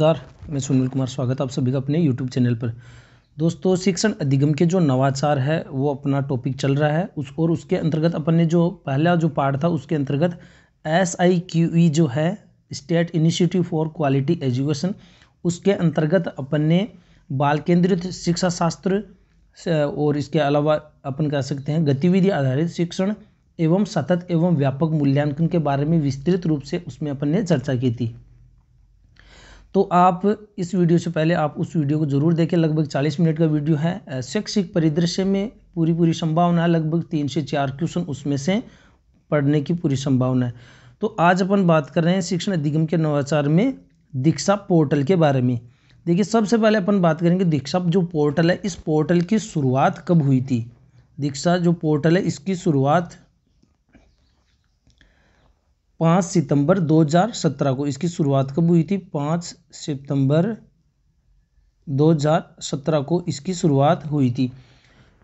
नमस्कार मैं सुनील कुमार स्वागत आप सभी का अपने यूट्यूब चैनल पर दोस्तों शिक्षण अधिगम के जो नवाचार है वो अपना टॉपिक चल रहा है उस और उसके अंतर्गत अपन ने जो पहला जो पार्ट था उसके अंतर्गत एस आई क्यू ई जो है state initiative for quality education उसके अंतर्गत अपन ने बाल केंद्रित शिक्षा शास्त्र और इसके अलावा अपन कह सकते हैं गतिविधि आधारित शिक्षण एवं सतत एवं व्यापक मूल्यांकन के बारे में विस्तृत रूप से उसमें अपन ने चर्चा की थी तो आप इस वीडियो से पहले आप उस वीडियो को जरूर देखें लगभग 40 मिनट का वीडियो है शैक्षिक परिदृश्य में पूरी पूरी संभावना है लगभग तीन से चार क्वेश्चन उसमें से पढ़ने की पूरी संभावना है तो आज अपन बात कर रहे हैं शिक्षण अधिगम के नवाचार में दीक्षा पोर्टल के बारे में देखिए सबसे पहले अपन बात करेंगे दीक्षा जो पोर्टल है इस पोर्टल की शुरुआत कब हुई थी दीक्षा जो पोर्टल है इसकी शुरुआत पाँच सितंबर दो हज़ार सत्रह को इसकी शुरुआत कब हुई थी पाँच सितंबर दो हज़ार सत्रह को इसकी शुरुआत हुई थी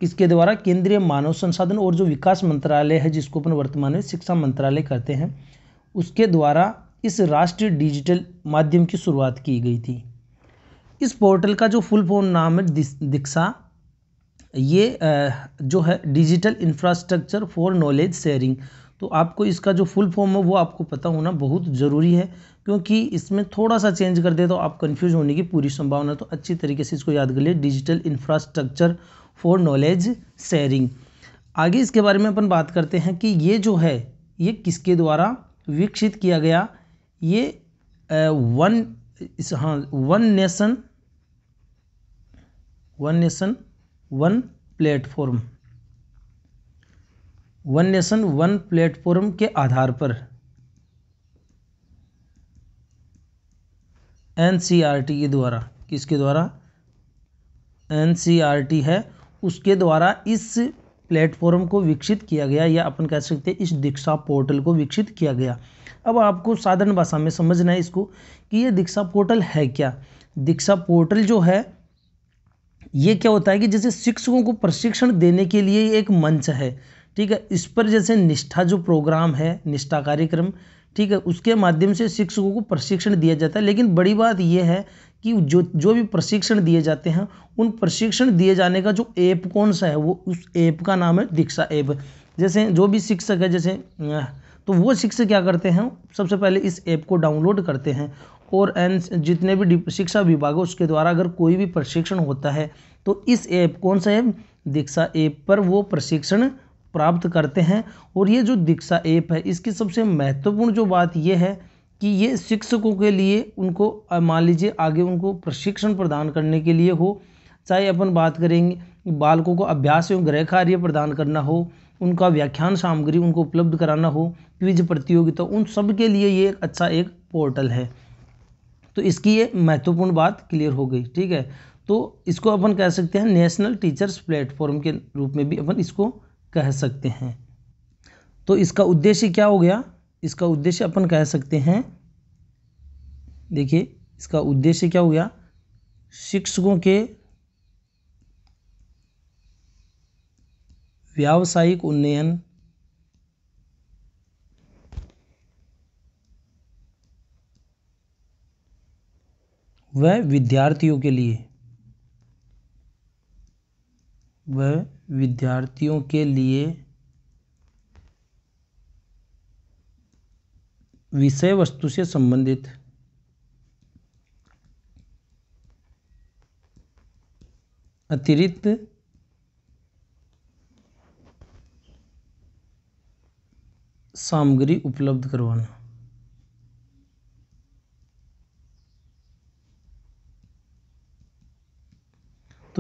इसके द्वारा केंद्रीय मानव संसाधन और जो विकास मंत्रालय है जिसको अपन वर्तमान में शिक्षा मंत्रालय कहते हैं उसके द्वारा इस राष्ट्रीय डिजिटल माध्यम की शुरुआत की गई थी इस पोर्टल का जो फुल फॉर्म नाम है दीक्षा ये जो है digital infrastructure for knowledge sharing तो आपको इसका जो फुल फॉर्म है वो आपको पता होना बहुत ज़रूरी है क्योंकि इसमें थोड़ा सा चेंज कर दे तो आप कन्फ्यूज होने की पूरी संभावना तो अच्छी तरीके से इसको याद कर लिए digital infrastructure for knowledge sharing आगे इसके बारे में अपन बात करते हैं कि ये जो है ये किसके द्वारा विकसित किया गया ये वन इस हाँ one nation one nation one platform one nation one platform के आधार पर एन के द्वारा किसके द्वारा एन है उसके द्वारा इस प्लेटफॉर्म को विकसित किया गया या अपन कह सकते हैं इस दीक्षा पोर्टल को विकसित किया गया अब आपको साधारण भाषा में समझना है इसको कि ये दीक्षा पोर्टल है क्या दीक्षा पोर्टल जो है ये क्या होता है कि जैसे शिक्षकों को प्रशिक्षण देने के लिए एक मंच है ठीक है इस पर जैसे निष्ठा जो प्रोग्राम है निष्ठा कार्यक्रम ठीक है उसके माध्यम से शिक्षकों को प्रशिक्षण दिया जाता है लेकिन बड़ी बात यह है कि जो जो भी प्रशिक्षण दिए जाते हैं उन प्रशिक्षण दिए जाने का जो ऐप कौन सा है वो उस ऐप का नाम है दीक्षा ऐप जैसे जो भी शिक्षक है जैसे तो वो शिक्षक क्या करते हैं सबसे पहले इस ऐप को डाउनलोड करते हैं और एन जितने भी शिक्षा विभाग है उसके द्वारा अगर कोई भी प्रशिक्षण होता है तो इस ऐप कौन सा है दीक्षा ऐप पर वो प्रशिक्षण प्राप्त करते हैं और ये जो दीक्षा ऐप है इसकी सबसे महत्वपूर्ण जो बात यह है कि ये शिक्षकों के लिए उनको मान लीजिए आगे उनको प्रशिक्षण प्रदान करने के लिए हो चाहे अपन बात करेंगे बालकों को अभ्यास एवं गृह कार्य प्रदान करना हो उनका व्याख्यान सामग्री उनको उपलब्ध कराना हो क्विज प्रतियोगिता उन सब के लिए ये एक अच्छा एक पोर्टल है तो इसकी ये महत्वपूर्ण बात क्लियर हो गई ठीक है तो इसको अपन कह सकते हैं नेशनल टीचर्स प्लेटफॉर्म के रूप में भी अपन इसको कह सकते हैं तो इसका उद्देश्य क्या हो गया इसका उद्देश्य अपन कह सकते हैं देखिए इसका उद्देश्य क्या हो गया शिक्षकों के व्यावसायिक उन्नयन वह विद्यार्थियों के लिए वह विद्यार्थियों के लिए विषय वस्तु से संबंधित अतिरिक्त सामग्री उपलब्ध करवाना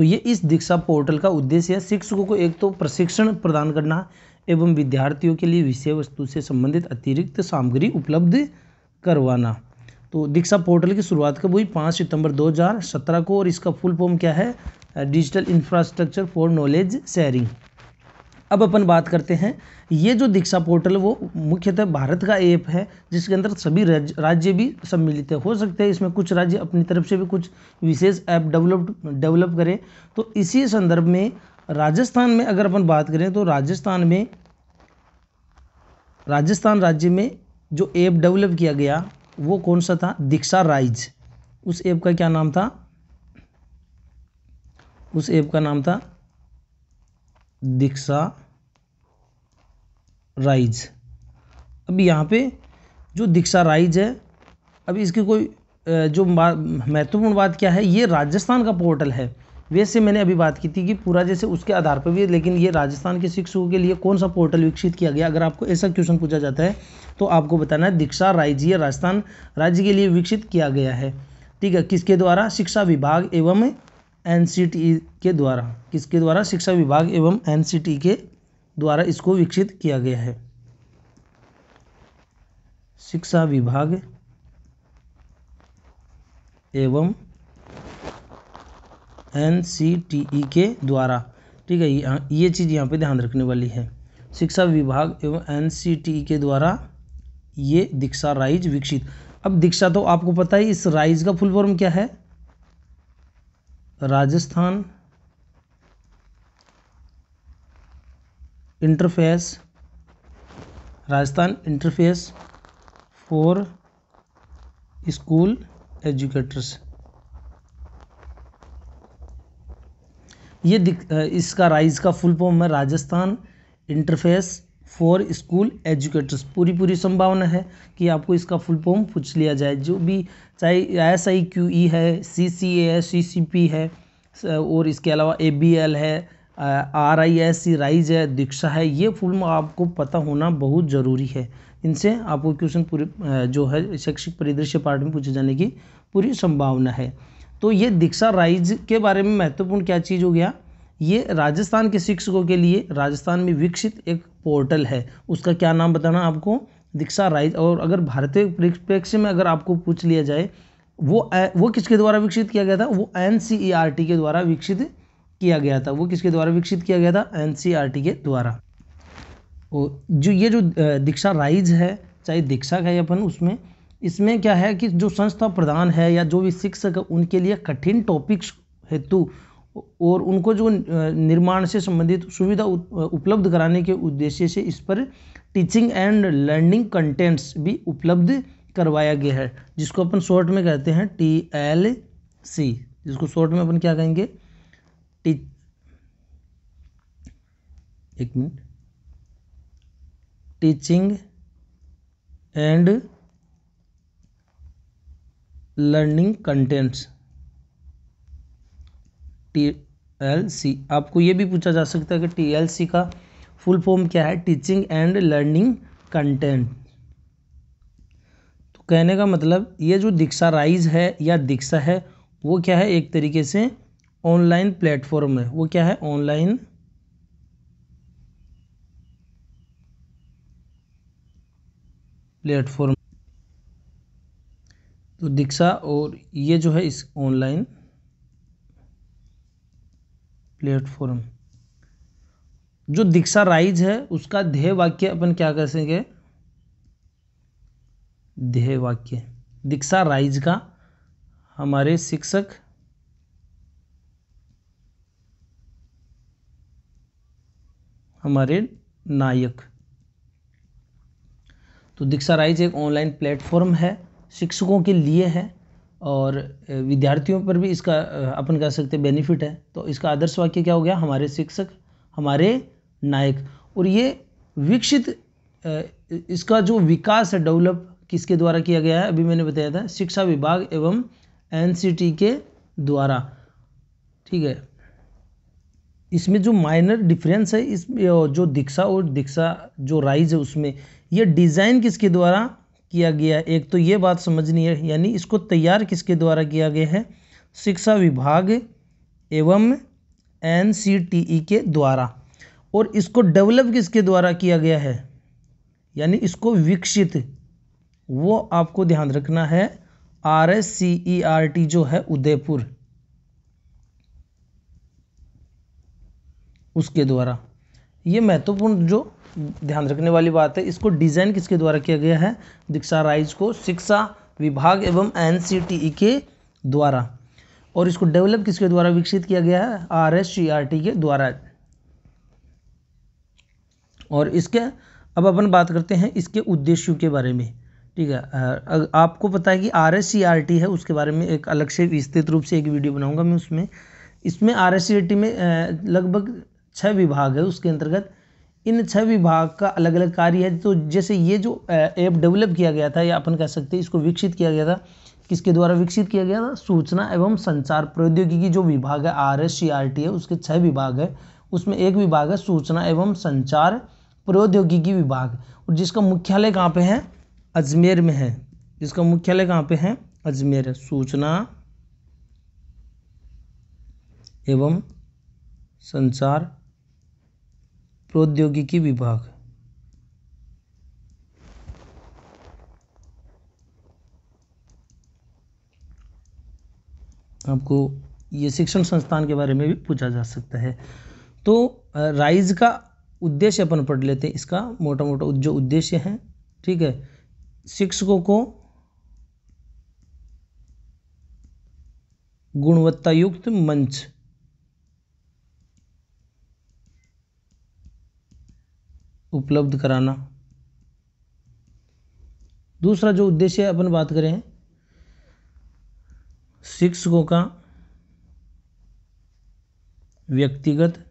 तो ये इस दीक्षा पोर्टल का उद्देश्य है शिक्षकों को एक तो प्रशिक्षण प्रदान करना एवं विद्यार्थियों के लिए विषय वस्तु से संबंधित अतिरिक्त सामग्री उपलब्ध करवाना तो दीक्षा पोर्टल की शुरुआत कब हुई पाँच सितंबर 2017 को और इसका फुल फॉर्म क्या है digital infrastructure for knowledge sharing अब अपन बात करते हैं ये जो दीक्षा पोर्टल वो मुख्यतः भारत का ऐप है जिसके अंदर सभी राज्य भी सम्मिलित है हो सकते हैं इसमें कुछ राज्य अपनी तरफ से भी कुछ विशेष ऐप डेवलप डेवलप करें तो इसी संदर्भ में राजस्थान में अगर अपन बात करें तो राजस्थान में राजस्थान राज्य में जो ऐप डेवलप किया गया वो कौन सा था दीक्षा राइज उस ऐप का क्या नाम था उस ऐप का नाम था दीक्षा राइज अब यहाँ पे जो दीक्षा राइज है अब इसकी कोई जो महत्वपूर्ण बात क्या है ये राजस्थान का पोर्टल है वैसे मैंने अभी बात की थी कि पूरा जैसे उसके आधार पर भी है लेकिन ये राजस्थान के शिक्षकों के लिए कौन सा पोर्टल विकसित किया गया अगर आपको ऐसा क्वेश्चन पूछा जाता है तो आपको बताना है दीक्षा राइज ये राजस्थान राज्य के लिए विकसित किया गया है ठीक है किसके द्वारा शिक्षा विभाग एवं एन के द्वारा किसके द्वारा शिक्षा विभाग एवं एन के द्वारा इसको विकसित किया गया है शिक्षा विभाग एवं एन के द्वारा ठीक है यहाँ ये चीज़ यहाँ पे ध्यान रखने वाली है शिक्षा विभाग एवं एन के द्वारा ये दीक्षा राइज विकसित अब दीक्षा तो आपको पता ही इस राइज का फुल फॉर्म क्या है Rajasthan interface Rajasthan interface for school educators ये दिख इसका राइज का फुल फॉर्म है Rajasthan interface for school educators पूरी पूरी संभावना है कि आपको इसका फुल फॉर्म पूछ लिया जाए जो भी चाहे एस आई क्यू ई है सी सी ए है सी सी पी है और इसके अलावा ए बी एल है R I S C RISE है दीक्षा है ये फुल आपको पता होना बहुत ज़रूरी है इनसे आपको क्वेश्चन पूरे जो है शैक्षिक परिदृश्य पार्ट में पूछे जाने की पूरी संभावना है तो ये दीक्षा राइज के बारे में महत्वपूर्ण क्या चीज़ हो गया ये राजस्थान के शिक्षकों के लिए राजस्थान में विकसित एक पोर्टल है उसका क्या नाम बताना आपको दीक्षा राइज और अगर भारतीय परिप्रेक्ष्य में अगर आपको पूछ लिया जाए वो वो किसके द्वारा विकसित किया गया था वो एन के द्वारा विकसित किया गया था वो किसके द्वारा विकसित किया गया था एन के द्वारा और जो ये जो दीक्षा राइज है चाहे दीक्षा का अपन उसमें इसमें क्या है कि जो संस्था प्रधान है या जो भी शिक्षक उनके लिए कठिन टॉपिक्स हेतु और उनको जो निर्माण से संबंधित सुविधा उपलब्ध कराने के उद्देश्य से इस पर टीचिंग एंड लर्निंग कंटेंट्स भी उपलब्ध करवाया गया है जिसको अपन शॉर्ट में कहते हैं टी एल सी जिसको शॉर्ट में अपन क्या कहेंगे टी एक मिनट teaching and learning contents T L C आपको ये भी पूछा जा सकता है कि टी एल सी का फुल फॉर्म क्या है टीचिंग एंड लर्निंग कंटेंट तो कहने का मतलब ये जो दीक्षा राइज है या दीक्षा है वो क्या है एक तरीके से ऑनलाइन प्लेटफॉर्म है वो क्या है ऑनलाइन प्लेटफॉर्म तो दीक्षा और ये जो है इस ऑनलाइन प्लेटफॉर्म जो दीक्षा राइज है उसका ध्येय वाक्य अपन क्या कर सकेंगे ध्येय वाक्य दीक्षा राइज का हमारे शिक्षक हमारे नायक तो दीक्षा राइज एक ऑनलाइन प्लेटफॉर्म है शिक्षकों के लिए है और विद्यार्थियों पर भी इसका अपन कह सकते बेनिफिट है तो इसका आदर्श वाक्य क्या हो गया हमारे शिक्षक हमारे नायक और ये विकसित इसका जो विकास है डेवलप किसके द्वारा किया गया है अभी मैंने बताया था शिक्षा विभाग एवं एनसीटी के द्वारा ठीक है इसमें जो माइनर डिफरेंस है इस जो दीक्षा और दीक्षा जो राइज है उसमें यह डिज़ाइन किसके द्वारा किया गया एक तो ये बात समझनी है यानी इसको तैयार किसके द्वारा किया गया है शिक्षा विभाग एवं एन के द्वारा और इसको डेवलप किसके द्वारा किया गया है यानी इसको विकसित वो आपको ध्यान रखना है R S C E R T जो है उदयपुर उसके द्वारा ये महत्वपूर्ण जो ध्यान रखने वाली बात है इसको डिज़ाइन किसके द्वारा किया गया है दीक्षा राइज को शिक्षा विभाग एवं एन e के द्वारा और इसको डेवलप किसके द्वारा विकसित किया गया है R S C R T के द्वारा और इसके अब अपन बात करते हैं इसके उद्देश्यों के बारे में ठीक है आपको पता है कि R S C R T है उसके बारे में एक अलग से विस्तृत रूप से एक वीडियो बनाऊंगा मैं उसमें इसमें R S C R T में लगभग छः विभाग है उसके अंतर्गत इन छह विभाग का अलग अलग कार्य है तो जैसे ये जो ऐप डेवलप किया गया था या अपन कह सकते हैं इसको विकसित किया गया था किसके द्वारा विकसित किया गया था सूचना एवं संचार प्रौद्योगिकी जो विभाग है R S C R T है उसके छः विभाग है उसमें एक विभाग है सूचना एवं संचार प्रौद्योगिकी विभाग और जिसका मुख्यालय कहाँ पे है अजमेर में है जिसका मुख्यालय कहाँ पे है अजमेर है सूचना एवं संचार प्रौद्योगिकी विभाग आपको ये शिक्षण संस्थान के बारे में भी पूछा जा सकता है तो राइज का उद्देश्य अपन पढ़ लेते हैं इसका मोटा मोटा जो उद्देश्य है ठीक है शिक्षकों को गुणवत्ता युक्त मंच उपलब्ध कराना दूसरा जो उद्देश्य अपन बात करें शिक्षकों का व्यक्तिगत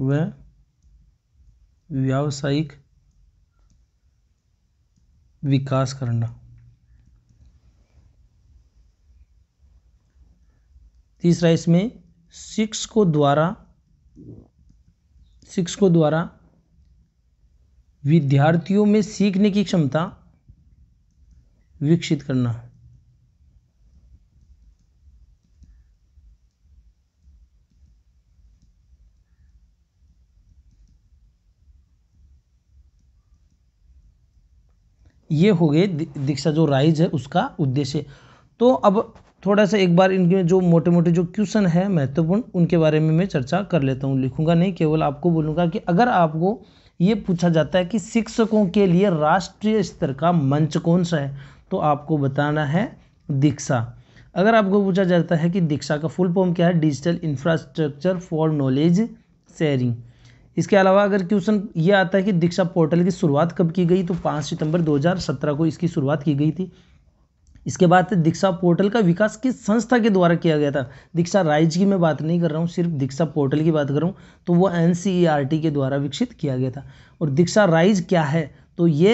व व्यावसायिक विकास करना तीसरा इसमें शिक्षकों द्वारा शिक्षकों द्वारा विद्यार्थियों में सीखने की क्षमता विकसित करना ये हो गए दीक्षा जो राइज है उसका उद्देश्य तो अब थोड़ा सा एक बार इनके जो मोटे मोटे जो क्वेश्चन है महत्वपूर्ण उनके बारे में मैं चर्चा कर लेता हूँ लिखूंगा नहीं केवल आपको बोलूँगा कि अगर आपको ये पूछा जाता है कि शिक्षकों के लिए राष्ट्रीय स्तर का मंच कौन सा है तो आपको बताना है दीक्षा अगर आपको पूछा जाता है कि दीक्षा का फुल फॉर्म क्या है digital infrastructure for knowledge sharing इसके अलावा अगर क्वेश्चन ये आता है कि दीक्षा पोर्टल की शुरुआत कब की गई तो पाँच सितंबर 2017 को इसकी शुरुआत की गई थी इसके बाद दीक्षा पोर्टल का विकास किस संस्था के द्वारा किया गया था दीक्षा राइज की मैं बात नहीं कर रहा हूँ सिर्फ दीक्षा पोर्टल की बात कर रहा हूँ तो वो एन e के द्वारा विकसित किया गया था और दीक्षा राइज क्या है तो ये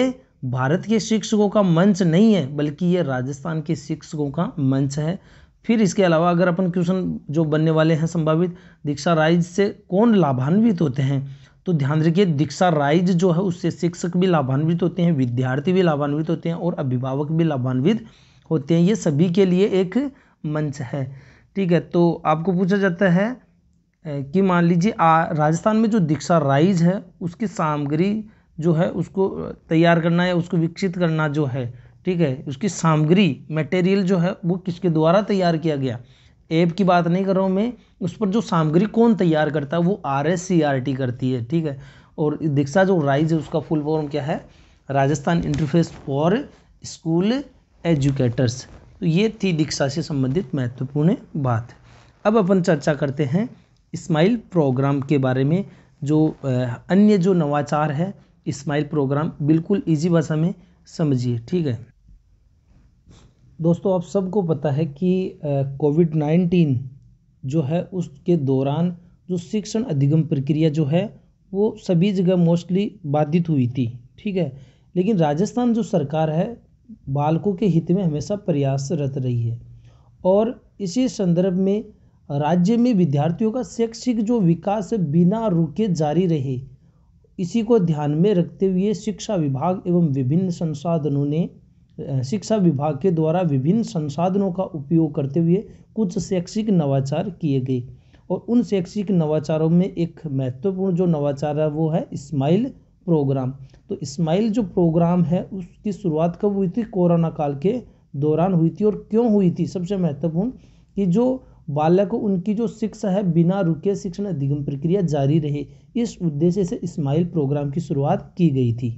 भारत के शिक्षकों का मंच नहीं है बल्कि ये राजस्थान के शिक्षकों का मंच है फिर इसके अलावा अगर अपन क्वेश्चन जो बनने वाले हैं संभावित दीक्षा राइज से कौन लाभान्वित होते हैं तो ध्यान रखिए दीक्षा राइज जो है उससे शिक्षक भी लाभान्वित होते हैं विद्यार्थी भी लाभान्वित होते हैं और अभिभावक भी लाभान्वित होते हैं ये सभी के लिए एक मंच है ठीक है तो आपको पूछा जाता है कि मान लीजिए राजस्थान में जो दीक्षा राइज है उसकी सामग्री जो है उसको तैयार करना या उसको विकसित करना जो है ठीक है उसकी सामग्री मटेरियल जो है वो किसके द्वारा तैयार किया गया ऐप की बात नहीं कर रहा हूँ मैं उस पर जो सामग्री कौन तैयार करता है वो R S C R T करती है ठीक है और दीक्षा जो राइज है उसका फुल फॉर्म क्या है Rajasthan interface for school educators तो ये थी दीक्षा से संबंधित महत्वपूर्ण बात अब अपन चर्चा करते हैं इस्माइल प्रोग्राम के बारे में जो अन्य जो नवाचार है इस्माइल प्रोग्राम बिल्कुल इजी भाषा में समझिए ठीक है दोस्तों आप सबको पता है कि कोविड नाइन्टीन जो है उसके दौरान जो शिक्षण अधिगम प्रक्रिया जो है वो सभी जगह मोस्टली बाधित हुई थी ठीक है लेकिन राजस्थान जो सरकार है बालकों के हित में हमेशा प्रयासरत रही है और इसी संदर्भ में राज्य में विद्यार्थियों का शैक्षिक जो विकास बिना रुके जारी रहे इसी को ध्यान में रखते हुए शिक्षा विभाग एवं विभिन्न संसाधनों ने शिक्षा विभाग के द्वारा विभिन्न संसाधनों का उपयोग करते हुए कुछ शैक्षिक नवाचार किए गए और उन शैक्षिक नवाचारों में एक महत्वपूर्ण जो नवाचार है वो है स्माइल प्रोग्राम तो इस्माइल जो प्रोग्राम है उसकी शुरुआत कब हुई थी कोरोना काल के दौरान हुई थी और क्यों हुई थी सबसे महत्वपूर्ण कि जो बालक उनकी जो शिक्षा है बिना रुके शिक्षण अधिगम प्रक्रिया जारी रहे इस उद्देश्य से इस्माइल प्रोग्राम की शुरुआत की गई थी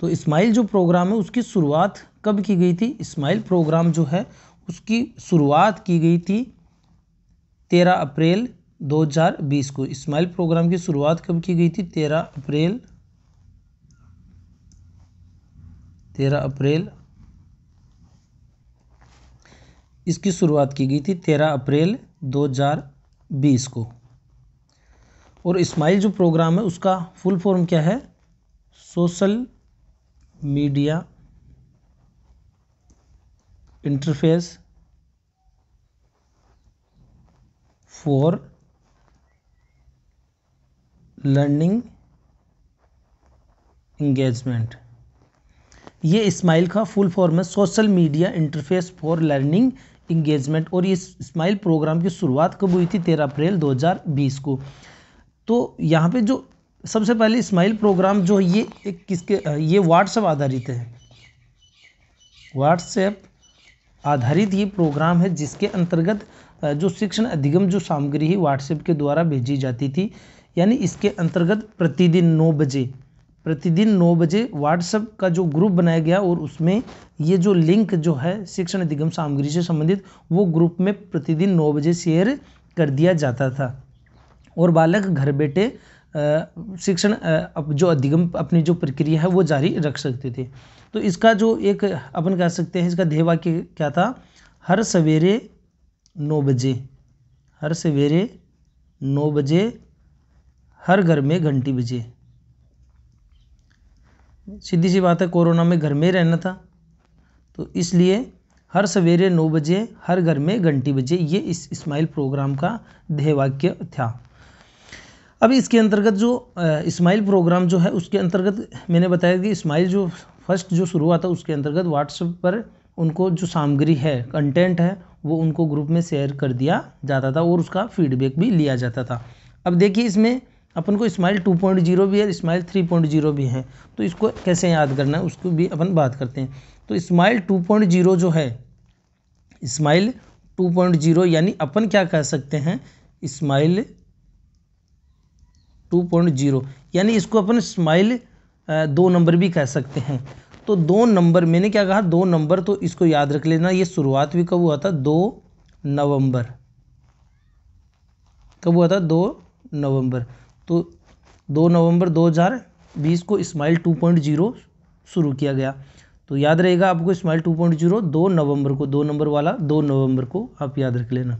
तो इस्माइल जो प्रोग्राम है उसकी शुरुआत कब की गई थी इस्माइल प्रोग्राम जो है उसकी शुरुआत की गई थी तेरह अप्रैल 2020 को इस्माइल प्रोग्राम की शुरुआत कब की गई थी तेरह अप्रैल तेरह अप्रैल इसकी शुरुआत की गई थी तेरह अप्रैल 2020 को और इस्माइल जो प्रोग्राम है उसका फुल फॉर्म क्या है social media interface for learning engagement ये इस्माइल का फुल फॉर्म है social media interface for learning engagement और ये इस्माइल प्रोग्राम की शुरुआत कब हुई थी तेरह अप्रैल 2020 को तो यहाँ पे जो सबसे पहले इस्माइल प्रोग्राम जो ये एक किसके ये व्हाट्सएप आधारित है व्हाट्सएप आधारित ये प्रोग्राम है जिसके अंतर्गत जो शिक्षण अधिगम जो सामग्री है व्हाट्सएप के द्वारा भेजी जाती थी यानी इसके अंतर्गत प्रतिदिन नौ बजे प्रतिदिन नौ बजे व्हाट्सएप का जो ग्रुप बनाया गया और उसमें ये जो लिंक जो है शिक्षण अधिगम सामग्री से संबंधित वो ग्रुप में प्रतिदिन नौ बजे शेयर कर दिया जाता था और बालक घर बैठे शिक्षण जो अधिगम अपनी जो प्रक्रिया है वो जारी रख सकते थे तो इसका जो एक अपन कह सकते हैं इसका ध्येयवाक्य क्या था हर सवेरे नौ बजे हर सवेरे नौ बजे हर घर में घंटी बजे सीधी सी बात है कोरोना में घर में रहना था तो इसलिए हर सवेरे नौ बजे हर घर में घंटी बजे ये इस इस्माइल प्रोग्राम का ध्येय था अब इसके अंतर्गत जो इस्माइल प्रोग्राम जो है उसके अंतर्गत मैंने बताया कि इस्माइल जो फर्स्ट जो शुरू हुआ था उसके अंतर्गत व्हाट्सएप पर उनको जो सामग्री है कंटेंट है वो उनको ग्रुप में शेयर कर दिया जाता था और उसका फीडबैक भी लिया जाता था अब देखिए इसमें अपन को स्माइल 2.0 भी है स्माइल 3.0 भी है तो इसको कैसे याद करना है उसको भी अपन बात करते हैं तो स्माइल 2.0 जो है स्माइल 2.0 यानी अपन क्या कह सकते हैं स्माइल 2.0 यानी इसको अपन स्माइल दो नंबर भी कह सकते हैं तो दो नंबर मैंने क्या कहा दो नंबर तो इसको याद रख लेना ये शुरुआत भी कब हुआ था दो नवंबर कब हुआ था दो नवंबर तो दो नवंबर 2020 को स्माइल 2.0 शुरू किया गया तो याद रहेगा आपको स्माइल 2.0 दो नवंबर को दो नंबर वाला दो नवंबर को आप याद रख लेना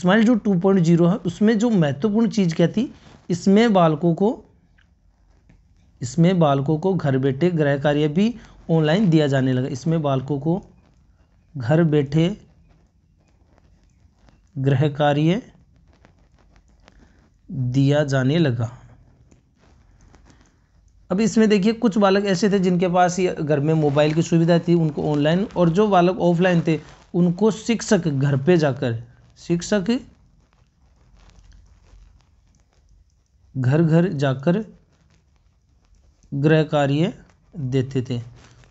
स्माइल जो 2.0 है उसमें जो महत्वपूर्ण चीज़ क्या थी इसमें बालकों को इसमें बालकों को घर बैठे गृह कार्य भी ऑनलाइन दिया जाने लगा इसमें बालकों को घर बैठे गृह कार्य दिया जाने लगा अब इसमें देखिए कुछ बालक ऐसे थे जिनके पास घर में मोबाइल की सुविधा थी उनको ऑनलाइन और जो बालक ऑफलाइन थे उनको शिक्षक घर पे जाकर शिक्षक घर घर जाकर गृह कार्य देते थे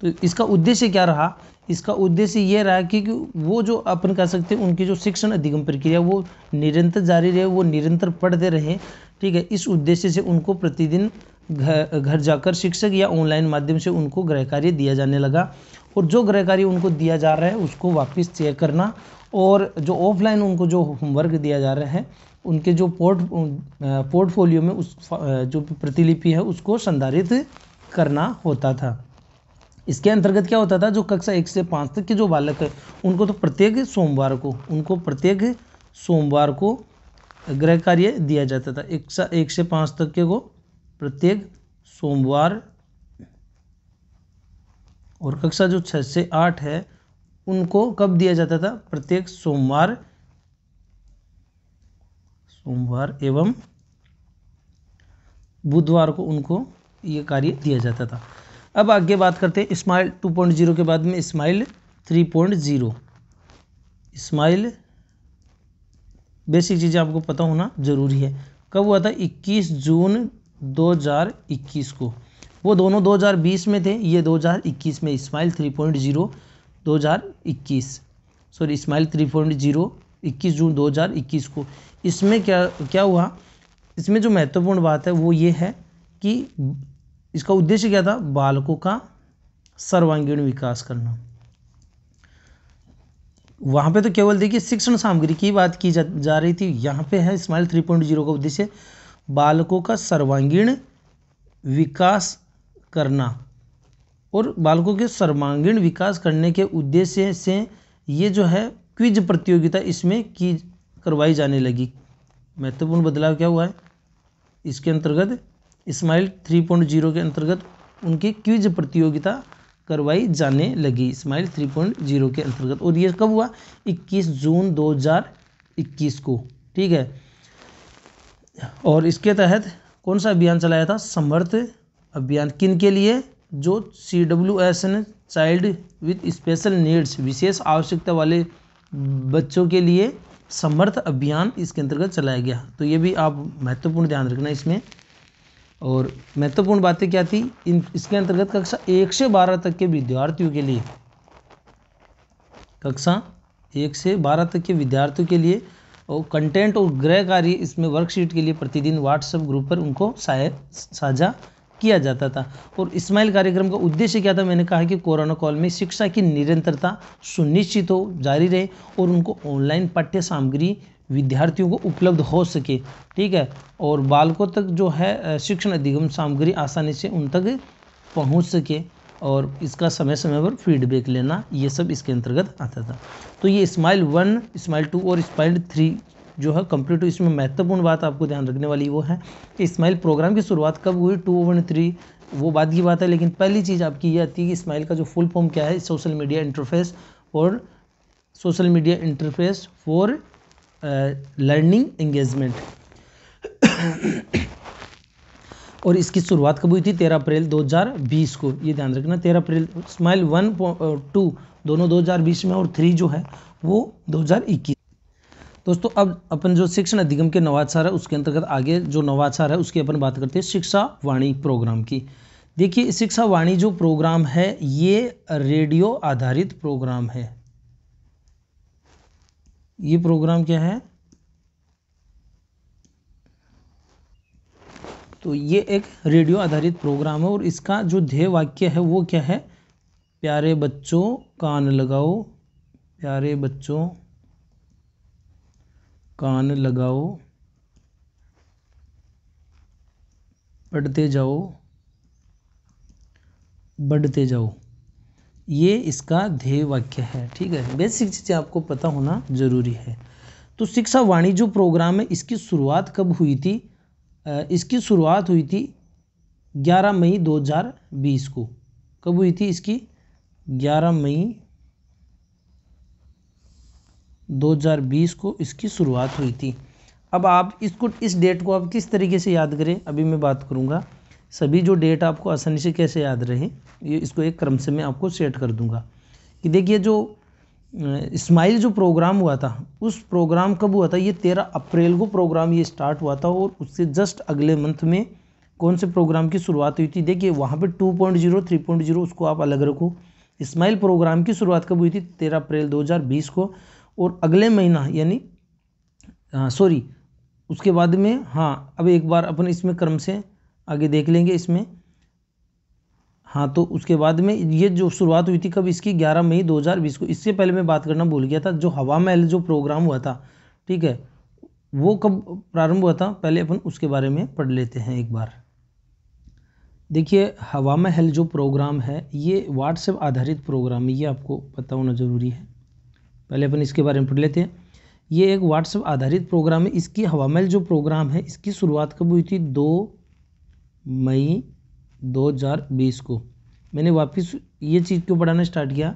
तो इसका उद्देश्य क्या रहा इसका उद्देश्य यह रहा कि, वो जो अपन कह सकते हैं उनकी जो शिक्षण अधिगम प्रक्रिया वो निरंतर जारी रहे वो निरंतर पढ़ते रहे ठीक है इस उद्देश्य से उनको प्रतिदिन घर घर जाकर शिक्षक या ऑनलाइन माध्यम से उनको गृह कार्य दिया जाने लगा और जो गृह कार्य उनको दिया जा रहा है उसको वापस चेक करना और जो ऑफलाइन उनको जो होमवर्क दिया जा रहा है उनके जो पोर्ट पोर्टफोलियो में उस जो प्रतिलिपि है उसको संधारित करना होता था इसके अंतर्गत क्या होता था जो कक्षा एक से पाँच तक के जो बालक है उनको तो प्रत्येक सोमवार को उनको प्रत्येक सोमवार को गृह कार्य दिया जाता था एक से एक से पाँच तक के को प्रत्येक सोमवार और कक्षा जो छः से आठ है उनको कब दिया जाता था प्रत्येक सोमवार सोमवार एवं बुधवार को उनको ये कार्य दिया जाता था अब आगे बात करते हैं स्माइल टू पॉइंट जीरो के बाद में SMILE three point zero SMILE basic चीज़ें आपको पता होना ज़रूरी है कब हुआ था 21 जून 2021 को वो दोनों 2020 में थे ये 2021 में स्माइल 3.0 2021 सॉरी स्माइल 3.0 21 जून 2021 को इसमें क्या क्या हुआ इसमें जो महत्वपूर्ण बात है वो ये है कि इसका उद्देश्य क्या था बालकों का सर्वांगीण विकास करना वहां पे तो केवल देखिए शिक्षण सामग्री की बात की जा, जा रही थी यहाँ पे है स्माइल थ्री पॉइंट जीरो का उद्देश्य बालकों का सर्वांगीण विकास करना और बालकों के सर्वांगीण विकास करने के उद्देश्य से ये जो है क्विज प्रतियोगिता इसमें की करवाई जाने लगी महत्वपूर्ण बदलाव क्या हुआ है इसके अंतर्गत स्माइल 3.0 के अंतर्गत उनकी क्विज प्रतियोगिता करवाई जाने लगी स्माइल 3.0 के अंतर्गत और ये कब हुआ 21 जून 2021 को ठीक है और इसके तहत कौन सा अभियान चलाया था समर्थ अभियान किन के लिए जो C W S N child with special needs विशेष आवश्यकता वाले बच्चों के लिए समर्थ अभियान इसके अंतर्गत चलाया गया तो ये भी आप महत्वपूर्ण ध्यान रखना इसमें और महत्वपूर्ण बातें क्या थी इन इसके अंतर्गत कक्षा एक से बारह तक के विद्यार्थियों के लिए कक्षा एक से बारह तक के विद्यार्थियों के लिए और कंटेंट और ग्रह कार्य इसमें वर्कशीट के लिए प्रतिदिन व्हाट्सएप ग्रुप पर उनको शायद साझा किया जाता था और इस्माइल कार्यक्रम का उद्देश्य क्या था मैंने कहा कि कोरोना काल में शिक्षा की निरंतरता सुनिश्चित हो जारी रहे और उनको ऑनलाइन पाठ्य सामग्री विद्यार्थियों को उपलब्ध हो सके ठीक है और बालकों तक जो है शिक्षण अधिगम सामग्री आसानी से उन तक पहुंच सके और इसका समय समय पर फीडबैक लेना ये सब इसके अंतर्गत आता था तो ये स्माइल वन स्माइल टू और स्माइल थ्री जो है कंप्लीट इसमें महत्वपूर्ण बात आपको ध्यान रखने वाली वो है कि स्माइल प्रोग्राम की शुरुआत कब हुई टू वन थ्री वो बात की बात है लेकिन पहली चीज़ आपकी ये आती है कि स्माइल का जो फुल फॉर्म क्या है सोशल मीडिया इंटरफेस और social media interface for learning engagement और इसकी शुरुआत कब हुई थी तेरह अप्रैल 2020 को ये ध्यान रखना तेरह अप्रैल स्माइल वन टू दोनों 2020 में और थ्री जो है वो 2021 दोस्तों अब अपन जो शिक्षण अधिगम के नवाचार है उसके अंतर्गत आगे जो नवाचार है उसकी अपन बात करते हैं शिक्षा वाणी प्रोग्राम की देखिए शिक्षा वाणी जो प्रोग्राम है ये रेडियो आधारित प्रोग्राम है ये प्रोग्राम क्या है तो ये एक रेडियो आधारित प्रोग्राम है और इसका जो ध्येय वाक्य है वो क्या है प्यारे बच्चों कान लगाओ प्यारे बच्चों कान लगाओ पढ़ते जाओ बढ़ते जाओ ये इसका ध्येय वाक्य है ठीक है बेसिक चीज़ें आपको पता होना जरूरी है तो शिक्षा वाणिज्य प्रोग्राम है इसकी शुरुआत कब हुई थी इसकी शुरुआत हुई थी 11 मई 2020 को कब हुई थी इसकी 11 मई 2020 को इसकी शुरुआत हुई थी अब आप इसको इस डेट को आप किस तरीके से याद करें अभी मैं बात करूँगा सभी जो डेट आपको आसानी से कैसे याद रहे ये इसको एक क्रम से मैं आपको सेट कर दूंगा कि देखिए जो इस्माइल जो प्रोग्राम हुआ था उस प्रोग्राम कब हुआ था ये तेरह अप्रैल को प्रोग्राम ये स्टार्ट हुआ था और उससे जस्ट अगले मंथ में कौन से प्रोग्राम की शुरुआत हुई थी देखिए वहाँ पर टू पॉइंट उसको आप अलग रखो इस्माइल प्रोग्राम की शुरुआत कब हुई थी तेरह अप्रैल दो को और अगले महीना यानी सॉरी उसके बाद में हाँ अब एक बार अपन इसमें क्रम से आगे देख लेंगे इसमें हाँ तो उसके बाद में ये जो शुरुआत हुई थी कब इसकी 11 मई 2020 को इससे पहले मैं बात करना भूल गया था जो हवा महल जो प्रोग्राम हुआ था ठीक है वो कब प्रारंभ हुआ था पहले अपन उसके बारे में पढ़ लेते हैं एक बार देखिए हवा महल जो प्रोग्राम है ये व्हाट्सएप आधारित प्रोग्राम है ये आपको पता होना ज़रूरी है पहले अपन इसके बारे में पढ़ लेते हैं ये एक व्हाट्सएप आधारित प्रोग्राम है इसकी हवा महल जो प्रोग्राम है इसकी शुरुआत कब हुई थी दो मई दो हज़ार बीस को मैंने वापस ये चीज़ क्यों पढ़ाना स्टार्ट किया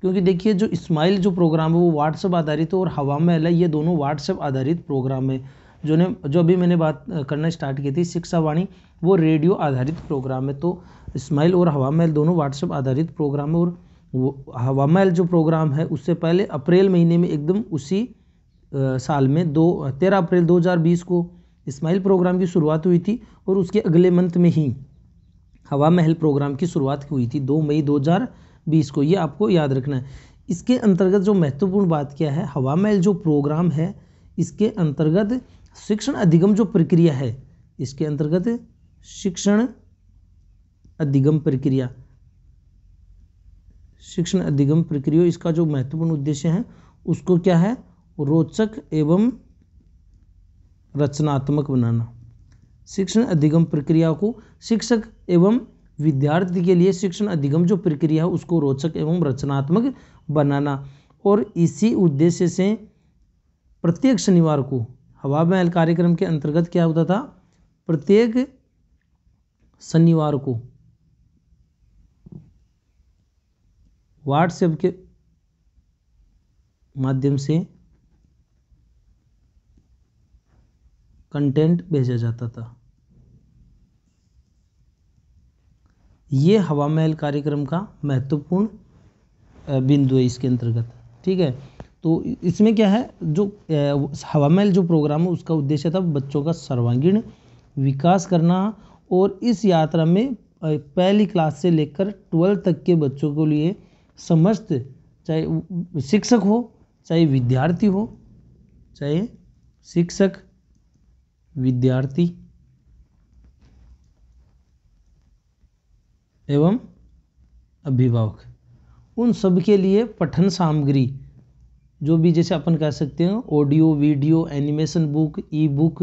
क्योंकि देखिए जो इस्माइल जो प्रोग्राम है वो व्हाट्सअप आधारित और हवा महल है ये दोनों व्हाट्सअप आधारित प्रोग्राम है जो ने जो अभी मैंने बात करना स्टार्ट की थी शिक्षा वाणी वो रेडियो आधारित प्रोग्राम है तो इस्माइल और हवा महल दोनों व्हाट्सअप आधारित प्रोग्राम है और वो हवा महल जो प्रोग्राम है उससे पहले अप्रैल महीने में एकदम उसी आ, साल में दो तेरह अप्रैल 2020 को इस्माइल प्रोग्राम की शुरुआत हुई थी और उसके अगले मंथ में ही हवा महल प्रोग्राम की शुरुआत हुई थी दो मई बीस को ये आपको याद रखना है इसके अंतर्गत जो महत्वपूर्ण बात क्या है हवा महल जो प्रोग्राम है इसके अंतर्गत शिक्षण अधिगम जो प्रक्रिया है इसके अंतर्गत शिक्षण अधिगम प्रक्रिया शिक्षण अधिगम प्रक्रिया इसका जो महत्वपूर्ण उद्देश्य है उसको क्या है रोचक एवं रचनात्मक बनाना शिक्षण अधिगम प्रक्रिया को शिक्षक एवं विद्यार्थी के लिए शिक्षण अधिगम जो प्रक्रिया है उसको रोचक एवं रचनात्मक बनाना और इसी उद्देश्य से प्रत्येक शनिवार को हवा महल कार्यक्रम के अंतर्गत क्या होता था प्रत्येक शनिवार को व्हाट्सएप के माध्यम से कंटेंट भेजा जाता था ये हवा महल कार्यक्रम का महत्वपूर्ण बिंदु है इसके अंतर्गत ठीक है तो इसमें क्या है जो हवा महल जो प्रोग्राम है उसका उद्देश्य था बच्चों का सर्वांगीण विकास करना और इस यात्रा में पहली क्लास से लेकर ट्वेल्थ तक के बच्चों के लिए समस्त चाहे शिक्षक हो चाहे विद्यार्थी हो चाहे शिक्षक विद्यार्थी एवं अभिभावक उन सब के लिए पठन सामग्री जो भी जैसे अपन कह सकते हैं audio video animation book e book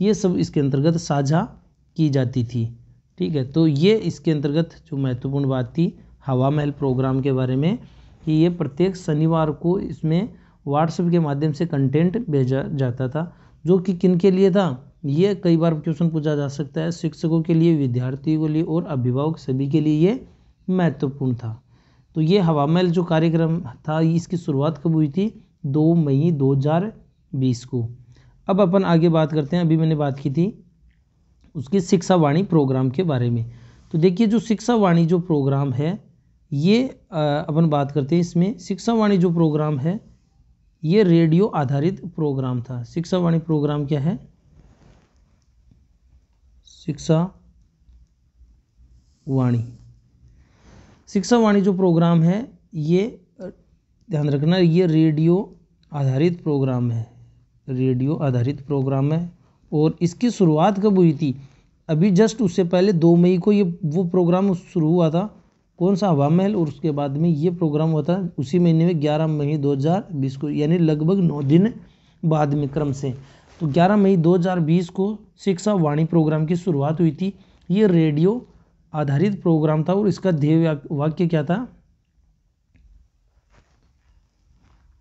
ये सब इसके अंतर्गत साझा की जाती थी ठीक है तो ये इसके अंतर्गत जो महत्वपूर्ण बात थी हवा महल प्रोग्राम के बारे में कि ये प्रत्येक शनिवार को इसमें व्हाट्सएप के माध्यम से कंटेंट भेजा जाता था जो कि किन के लिए था ये कई बार क्वेश्चन पूछा जा सकता है शिक्षकों के लिए विद्यार्थियों के लिए और अभिभावक सभी के लिए ये महत्वपूर्ण था तो ये हवा महल जो कार्यक्रम था इसकी शुरुआत कब हुई थी दो मई बीस को अब अपन आगे बात करते हैं अभी मैंने बात की थी उसके शिक्षा वाणी प्रोग्राम के बारे में तो देखिए जो शिक्षा वाणी जो प्रोग्राम है ये अपन बात करते हैं इसमें शिक्षा वाणी जो प्रोग्राम है ये रेडियो आधारित प्रोग्राम था शिक्षा वाणी प्रोग्राम क्या है शिक्षा वाणी शिक्षा वाणी जो प्रोग्राम है ये ध्यान रखना ये रेडियो आधारित प्रोग्राम है रेडियो आधारित प्रोग्राम है और इसकी शुरुआत कब हुई थी अभी जस्ट उससे पहले दो मई को ये वो प्रोग्राम शुरू हुआ था कौन सा हवा महल और उसके बाद में ये प्रोग्राम हुआ था उसी महीने में ग्यारह मई दो हज़ार बीस को यानी लगभग नौ दिन बाद में क्रम से तो ग्यारह मई दो हज़ार बीस को शिक्षा वाणी प्रोग्राम की शुरुआत हुई थी ये रेडियो आधारित प्रोग्राम था और इसका ध्येय वाक्य क्या था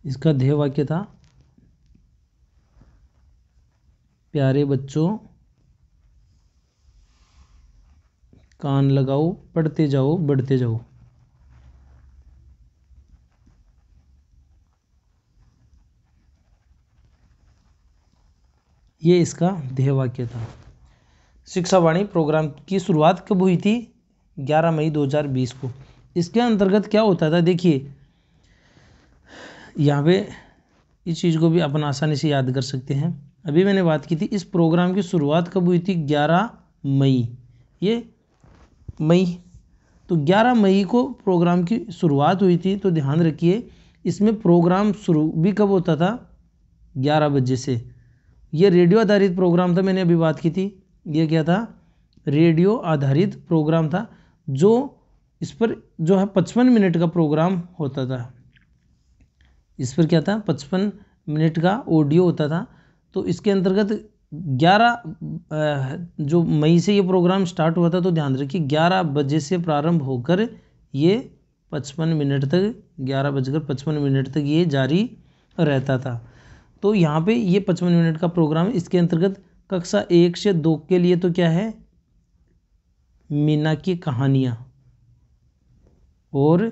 इसका ध्येय वाक्य था प्यारे बच्चों कान लगाओ पढ़ते जाओ बढ़ते जाओ ये इसका ध्येयवाक्य था शिक्षावाणी प्रोग्राम की शुरुआत कब हुई थी 11 मई 2020 को इसके अंतर्गत क्या होता था देखिए यहाँ पे इस चीज़ को भी अपन आसानी से याद कर सकते हैं अभी मैंने बात की थी इस प्रोग्राम की शुरुआत कब हुई थी 11 मई ये मई तो 11 मई को प्रोग्राम की शुरुआत हुई थी तो ध्यान रखिए इसमें प्रोग्राम शुरू भी कब होता था 11 बजे से ये रेडियो आधारित प्रोग्राम था मैंने अभी बात की थी ये क्या था रेडियो आधारित प्रोग्राम था जो इस पर जो है पचपन मिनट का प्रोग्राम होता था इस पर क्या था पचपन मिनट का ऑडियो होता था तो इसके अंतर्गत ग्यारह जो मई से ये प्रोग्राम स्टार्ट हुआ था तो ध्यान रखिए ग्यारह बजे से प्रारंभ होकर ये पचपन मिनट तक ग्यारह बजकर पचपन मिनट तक ये जारी रहता था तो यहाँ पे ये पचपन मिनट का प्रोग्राम इसके अंतर्गत कक्षा एक से दो के लिए तो क्या है मीना की कहानियाँ और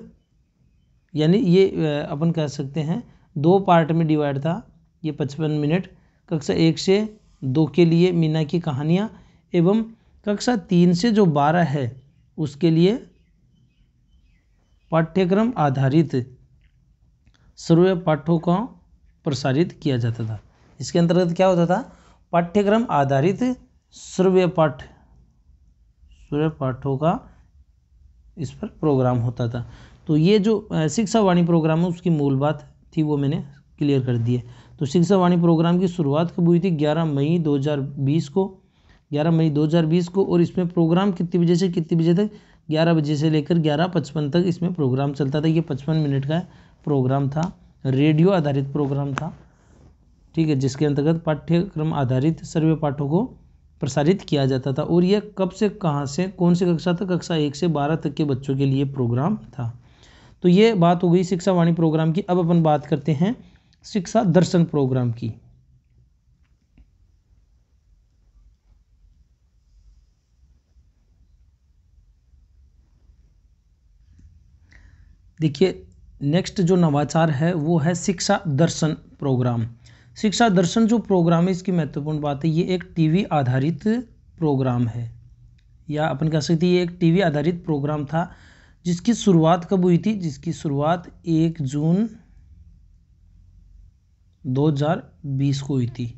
यानी ये अपन कह सकते हैं दो पार्ट में डिवाइड था ये पचपन मिनट कक्षा एक से दो के लिए मीना की कहानियाँ एवं कक्षा तीन से जो बारह है उसके लिए पाठ्यक्रम आधारित सर्व पाठों का प्रसारित किया जाता था इसके अंतर्गत क्या होता था पाठ्यक्रम आधारित सर्वे पाठ सूर्य पाठों का इस पर प्रोग्राम होता था तो ये जो शिक्षा वाणी प्रोग्राम है उसकी मूल बात थी वो मैंने क्लियर कर दी है तो शिक्षा वाणी प्रोग्राम की शुरुआत कब हुई थी 11 मई 2020 को 11 मई 2020 को और इसमें प्रोग्राम कितने बजे से कितने बजे तक 11 बजे से लेकर ग्यारह पचपन तक इसमें प्रोग्राम चलता था ये पचपन मिनट का प्रोग्राम था रेडियो आधारित प्रोग्राम था ठीक है जिसके अंतर्गत पाठ्यक्रम आधारित सर्वे पाठों को प्रसारित किया जाता था और यह कब से कहाँ से कौन से कक्षा तक कक्षा एक से बारह तक के बच्चों के लिए प्रोग्राम था तो ये बात हो गई शिक्षा वाणी प्रोग्राम की अब अपन बात करते हैं शिक्षा दर्शन प्रोग्राम की देखिए नेक्स्ट जो नवाचार है वो है शिक्षा दर्शन प्रोग्राम शिक्षा दर्शन जो प्रोग्राम है इसकी महत्वपूर्ण बात है ये एक टीवी आधारित प्रोग्राम है या अपन कह सकते हैं ये एक टीवी आधारित प्रोग्राम था जिसकी शुरुआत कब हुई थी जिसकी शुरुआत एक जून 2020 को हुई थी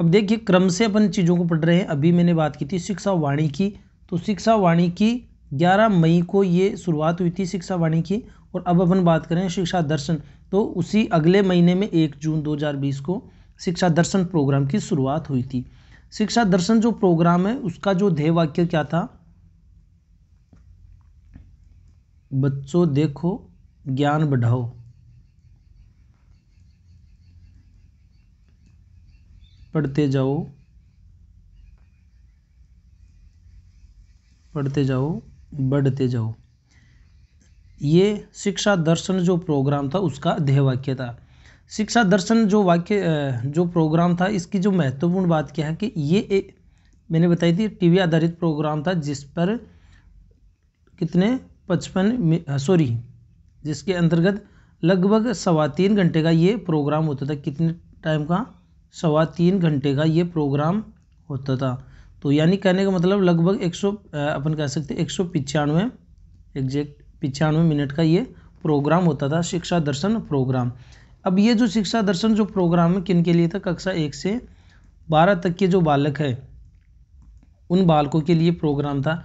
अब देखिए क्रम से अपन चीज़ों को पढ़ रहे हैं अभी मैंने बात की थी शिक्षा वाणी की तो शिक्षा वाणी की 11 मई को ये शुरुआत हुई थी शिक्षा वाणी की और अब अपन बात करें शिक्षा दर्शन तो उसी अगले महीने में एक जून 2020 को शिक्षा दर्शन प्रोग्राम की शुरुआत हुई थी शिक्षा दर्शन जो प्रोग्राम है उसका जो ध्येय वाक्य क्या था बच्चों देखो ज्ञान बढ़ाओ पढ़ते जाओ पढ़ते जाओ बढ़ते जाओ ये शिक्षा दर्शन जो प्रोग्राम था उसका वाक्य था शिक्षा दर्शन जो वाक्य जो प्रोग्राम था इसकी जो महत्वपूर्ण बात क्या है कि ये ए, मैंने बताई थी टीवी आधारित प्रोग्राम था जिस पर कितने पचपन सॉरी जिसके अंतर्गत लगभग सवा तीन घंटे का ये प्रोग्राम होता था कितने टाइम का सवा तीन घंटे का ये प्रोग्राम होता था तो यानी कहने का मतलब लगभग एक सौ अपन कह सकते एक सौ पिचानवे एग्जैक्ट पिचानवे मिनट का ये प्रोग्राम होता था शिक्षा दर्शन प्रोग्राम अब ये जो शिक्षा दर्शन जो प्रोग्राम है किन के लिए था कक्षा एक से बारह तक के जो बालक है उन बालकों के लिए प्रोग्राम था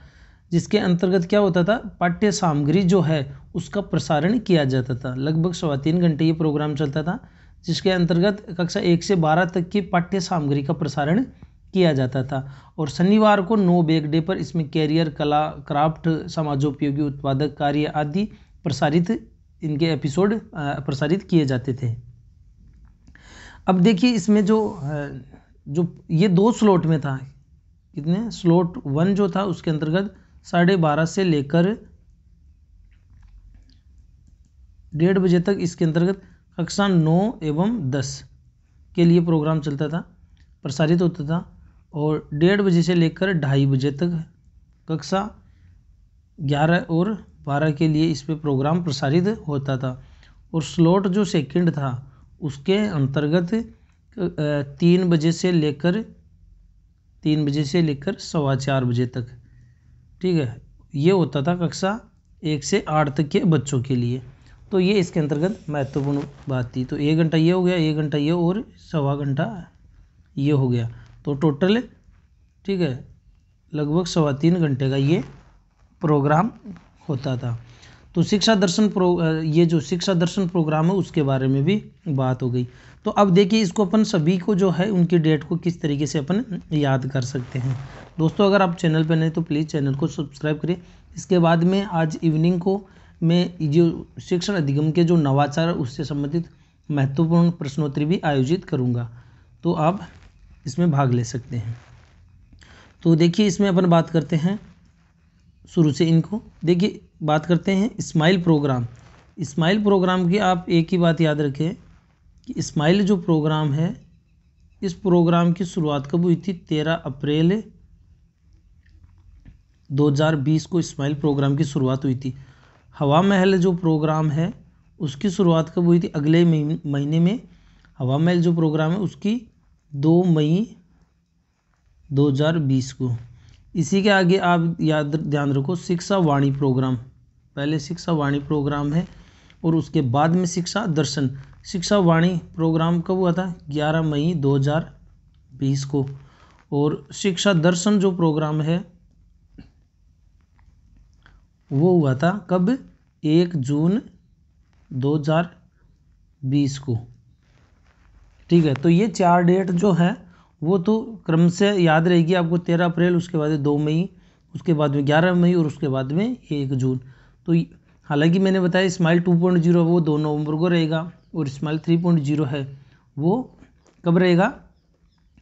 जिसके अंतर्गत क्या होता था पाठ्य सामग्री जो है उसका प्रसारण किया जाता था लगभग सवा तीन घंटे ये प्रोग्राम चलता था जिसके अंतर्गत कक्षा एक से बारह तक की पाठ्य सामग्री का प्रसारण किया जाता था और शनिवार को नो बेक डे पर इसमें कैरियर कला क्राफ्ट समाजोपयोगी उत्पादक कार्य आदि प्रसारित इनके एपिसोड प्रसारित किए जाते थे अब देखिए इसमें जो जो ये दो स्लॉट में था कितने स्लॉट वन जो था उसके अंतर्गत साढ़े बारह से लेकर डेढ़ बजे तक इसके अंतर्गत कक्षा नौ एवं दस के लिए प्रोग्राम चलता था प्रसारित होता था और डेढ़ बजे से लेकर ढाई बजे तक कक्षा ग्यारह और बारह के लिए इस पर प्रोग्राम प्रसारित होता था और स्लॉट जो सेकंड था उसके अंतर्गत तीन बजे से लेकर तीन बजे से लेकर सवा चार बजे तक ठीक है ये होता था कक्षा एक से आठ तक के बच्चों के लिए तो ये इसके अंतर्गत महत्वपूर्ण बात थी तो एक घंटा ये हो गया एक घंटा ये और सवा घंटा ये हो गया तो टोटल ठीक है लगभग सवा तीन घंटे का ये प्रोग्राम होता था तो शिक्षा दर्शन प्रो ये जो शिक्षा दर्शन प्रोग्राम है उसके बारे में भी बात हो गई तो अब देखिए इसको अपन सभी को जो है उनकी डेट को किस तरीके से अपन याद कर सकते हैं दोस्तों अगर आप चैनल पर नहीं तो प्लीज़ चैनल को सब्सक्राइब करें इसके बाद में आज इवनिंग को में जो शिक्षण अधिगम के जो नवाचार है उससे संबंधित महत्वपूर्ण प्रश्नोत्तरी भी आयोजित करूँगा तो आप इसमें भाग ले सकते हैं तो देखिए इसमें अपन बात करते हैं शुरू से इनको देखिए बात करते हैं स्माइल प्रोग्राम स्माइल प्रोग्राम की आप एक ही बात याद रखें कि स्माइल जो प्रोग्राम है इस प्रोग्राम की शुरुआत कब हुई थी तेरह अप्रैल 2020 को स्माइल प्रोग्राम की शुरुआत हुई थी हवा महल जो प्रोग्राम है उसकी शुरुआत कब हुई थी अगले महीने में हवा महल जो प्रोग्राम है उसकी दो मई 2020 को इसी के आगे आप याद ध्यान रखो शिक्षा वाणी प्रोग्राम पहले शिक्षा वाणी प्रोग्राम है और उसके बाद में शिक्षा दर्शन शिक्षा वाणी प्रोग्राम कब हुआ था 11 मई 2020 को और शिक्षा दर्शन जो प्रोग्राम है वो हुआ था कब एक जून 2020 को ठीक है तो ये चार डेट जो हैं वो तो क्रम से याद रहेगी आपको तेरह अप्रैल उसके बाद दो मई उसके बाद में ग्यारह मई और उसके बाद में एक जून तो हालांकि मैंने बताया स्माइल टू पॉइंट जीरो वो दो नवंबर को रहेगा और स्माइल थ्री पॉइंट जीरो है वो कब रहेगा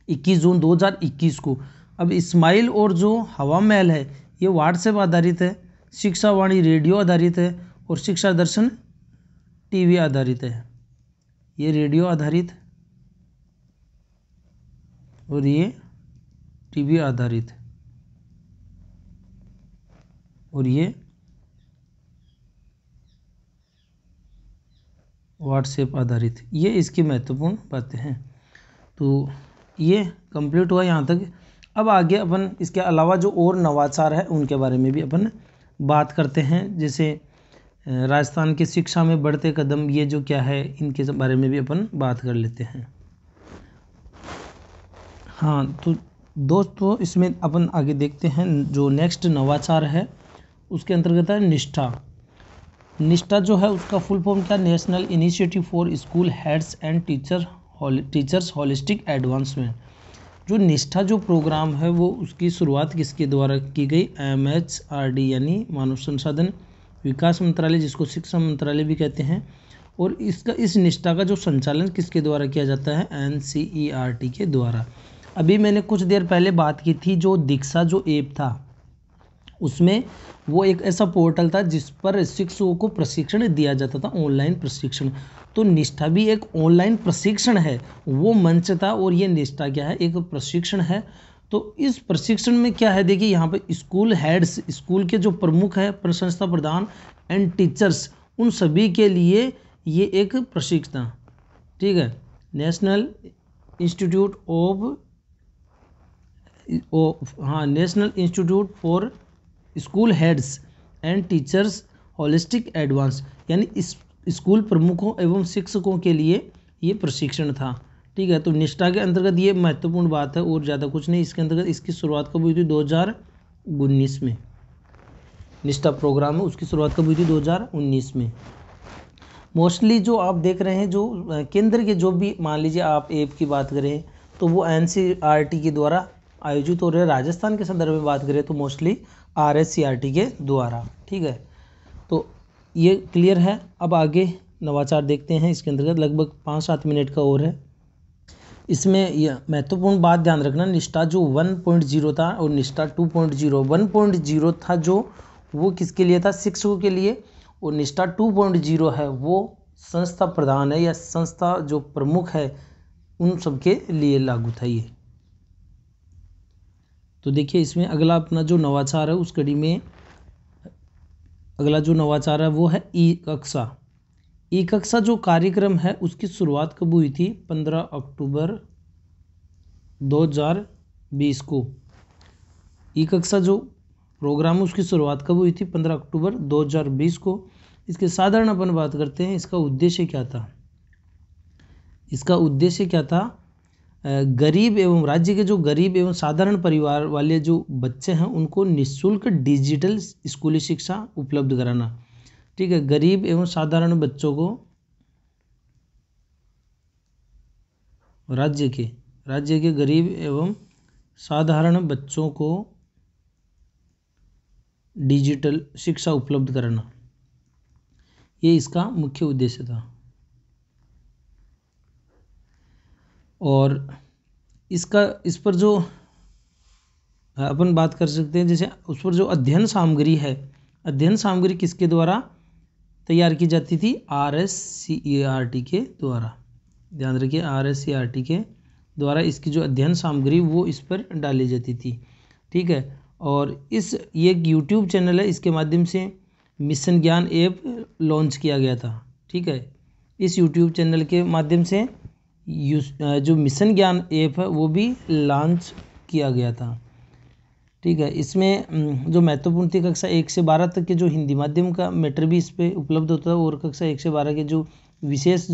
इक्कीस जून दो हज़ार इक्कीस को अब स्माइल और जो हवा महल है ये व्हाट्सएप आधारित है शिक्षावाणी रेडियो आधारित है और शिक्षा दर्शन टीवी आधारित है ये रेडियो आधारित और ये टीवी आधारित और ये व्हाट्सएप आधारित ये इसकी महत्वपूर्ण बातें हैं तो ये कंप्लीट हुआ यहाँ तक अब आगे अपन इसके अलावा जो और नवाचार है उनके बारे में भी अपन बात करते हैं जैसे राजस्थान के शिक्षा में बढ़ते कदम ये जो क्या है इनके बारे में भी अपन बात कर लेते हैं हाँ तो दोस्तों इसमें अपन आगे देखते हैं जो नेक्स्ट नवाचार है उसके अंतर्गत है निष्ठा निष्ठा जो है उसका फुल फॉर्म क्या national initiative for school heads and teacher teachers holistic advancement जो निष्ठा जो प्रोग्राम है वो उसकी शुरुआत किसके द्वारा की गई एम एच आर डी यानी मानव संसाधन विकास मंत्रालय जिसको शिक्षा मंत्रालय भी कहते हैं और इसका इस निष्ठा का जो संचालन किसके द्वारा किया जाता है N C E R T के द्वारा अभी मैंने कुछ देर पहले बात की थी जो दीक्षा जो ऐप था उसमें वो एक ऐसा पोर्टल था जिस पर शिक्षकों को प्रशिक्षण दिया जाता था ऑनलाइन प्रशिक्षण तो निष्ठा भी एक ऑनलाइन प्रशिक्षण है वो मंच था और ये निष्ठा क्या है एक प्रशिक्षण है तो इस प्रशिक्षण में क्या है देखिए यहाँ पर स्कूल हेड्स स्कूल के जो प्रमुख है प्रशंसा प्रधान एंड टीचर्स उन सभी के लिए ये एक प्रशिक्षण ठीक है नेशनल इंस्टीट्यूट ऑफ हाँ national institute for school heads and teachers holistic advance यानी इस स्कूल प्रमुखों एवं शिक्षकों के लिए ये प्रशिक्षण था ठीक है तो निष्ठा के अंतर्गत ये महत्वपूर्ण बात है और ज़्यादा कुछ नहीं इसके अंतर्गत इसकी शुरुआत कब हुई थी दो हज़ार उन्नीस में निष्ठा प्रोग्राम है उसकी शुरुआत कब हुई थी दो हज़ार उन्नीस में मोस्टली जो आप देख रहे हैं जो केंद्र के जो भी मान लीजिए आप ऐप की बात करें तो वो एन e के द्वारा आयोजित हो रहे राजस्थान के संदर्भ में बात करें तो mostly R S C R T के द्वारा ठीक है तो ये क्लियर है अब आगे नवाचार देखते हैं इसके अंतर्गत लगभग पाँच सात मिनट का और है इसमें यह महत्वपूर्ण बात ध्यान रखना निष्ठा जो 1.0 था और निष्ठा 2.0 1.0 था जो वो किसके लिए था शिक्षकों के लिए और निष्ठा 2.0 है वो संस्था प्रधान है या संस्था जो प्रमुख है उन सबके लिए लागू था ये तो देखिए इसमें अगला अपना जो नवाचार है उस कड़ी में अगला जो नवाचार है वो है ई कक्षा ई कक्षा जो कार्यक्रम है उसकी शुरुआत कब हुई थी पंद्रह अक्टूबर 2020 को ई कक्षा जो प्रोग्राम उसकी शुरुआत कब हुई थी पंद्रह अक्टूबर 2020 को इसके साधारण अपन बात करते हैं इसका उद्देश्य क्या था इसका उद्देश्य क्या था गरीब एवं राज्य के जो गरीब एवं साधारण परिवार वाले जो बच्चे हैं उनको निःशुल्क डिजिटल स्कूली शिक्षा उपलब्ध कराना ठीक है गरीब एवं साधारण बच्चों को राज्य के राज्य के गरीब एवं साधारण बच्चों को डिजिटल शिक्षा उपलब्ध कराना ये इसका मुख्य उद्देश्य था और इसका इस पर जो अपन बात कर सकते हैं जैसे उस पर जो अध्ययन सामग्री है अध्ययन सामग्री किसके द्वारा तैयार की जाती थी R S C E R T के द्वारा ध्यान रखिए R S C R T के द्वारा इसकी जो अध्ययन सामग्री वो इस पर डाली जाती थी ठीक है और इस ये एक यूट्यूब चैनल है इसके माध्यम से मिशन ज्ञान ऐप लॉन्च किया गया था ठीक है इस यूट्यूब चैनल के माध्यम से जो मिशन ज्ञान ऐप है वो भी लॉन्च किया गया था ठीक है इसमें जो महत्वपूर्ण थी कक्षा एक से बारह तक के जो हिंदी माध्यम का मैटर भी इस पर उपलब्ध होता है और कक्षा एक से बारह के जो विशेष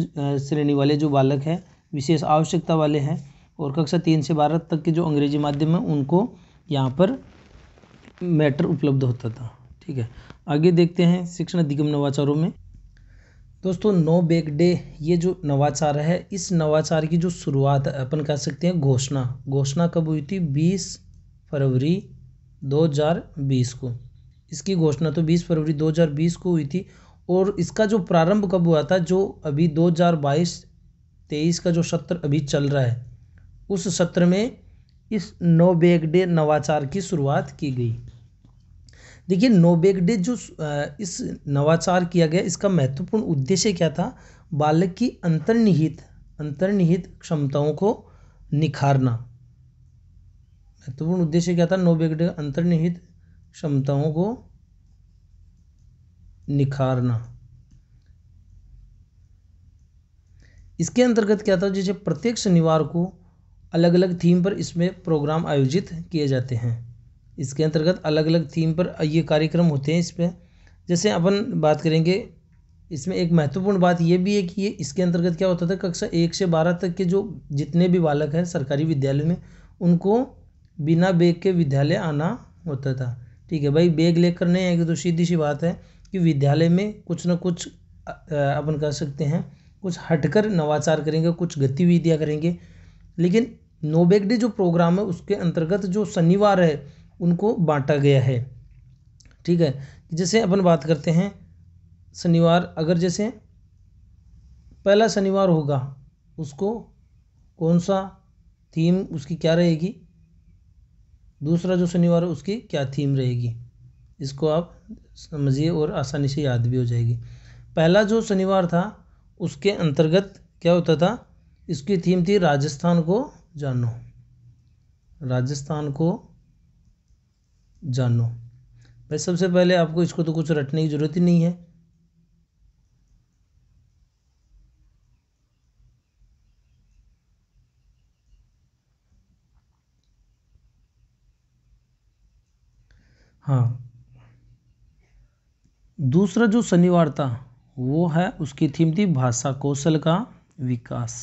श्रेणी वाले जो बालक हैं विशेष आवश्यकता वाले हैं और कक्षा तीन से बारह तक के जो अंग्रेजी माध्यम है उनको यहाँ पर मैटर उपलब्ध होता था ठीक है आगे देखते हैं शिक्षण अधिगम नवाचारों में दोस्तों नो बेक डे ये जो नवाचार है इस नवाचार की जो शुरुआत है अपन कह सकते हैं घोषणा घोषणा कब हुई थी बीस फरवरी 2020 को इसकी घोषणा तो 20 फरवरी 2020 को हुई थी और इसका जो प्रारंभ कब हुआ था जो अभी 2022 23 का जो सत्र अभी चल रहा है उस सत्र में इस नो बेक डे नवाचार की शुरुआत की गई देखिए नोबेगडे जो इस नवाचार किया गया इसका महत्वपूर्ण उद्देश्य क्या था बालक की अंतर्निहित अंतर्निहित क्षमताओं को निखारना महत्वपूर्ण उद्देश्य क्या था नोबेगडे अंतर्निहित क्षमताओं को निखारना इसके अंतर्गत क्या था जैसे प्रत्येक शनिवार को अलग अलग थीम पर इसमें प्रोग्राम आयोजित किए जाते हैं इसके अंतर्गत अलग अलग थीम पर ये कार्यक्रम होते हैं इस पर जैसे अपन बात करेंगे इसमें एक महत्वपूर्ण बात यह भी है कि ये इसके अंतर्गत क्या होता था कक्षा एक से बारह तक के जो जितने भी बालक हैं सरकारी विद्यालय में उनको बिना बैग के विद्यालय आना होता था ठीक है भाई बैग लेकर नहीं आएंगे तो सीधी सी बात है कि विद्यालय में कुछ ना कुछ अपन कह सकते हैं कुछ हटकर नवाचार करेंगे कुछ गतिविधियाँ करेंगे लेकिन नो बैग डे जो प्रोग्राम है उसके अंतर्गत जो शनिवार है उनको बाँटा गया है ठीक है जैसे अपन बात करते हैं शनिवार अगर जैसे पहला शनिवार होगा उसको कौन सा थीम उसकी क्या रहेगी दूसरा जो शनिवार उसकी क्या थीम रहेगी इसको आप समझिए और आसानी से याद भी हो जाएगी पहला जो शनिवार था उसके अंतर्गत क्या होता था इसकी थीम थी राजस्थान को जानो राजस्थान को जानो भाई सबसे पहले आपको इसको तो कुछ रटने की ज़रूरत ही नहीं है हाँ दूसरा जो शनिवार था वो है उसकी थीम थी भाषा कौशल का विकास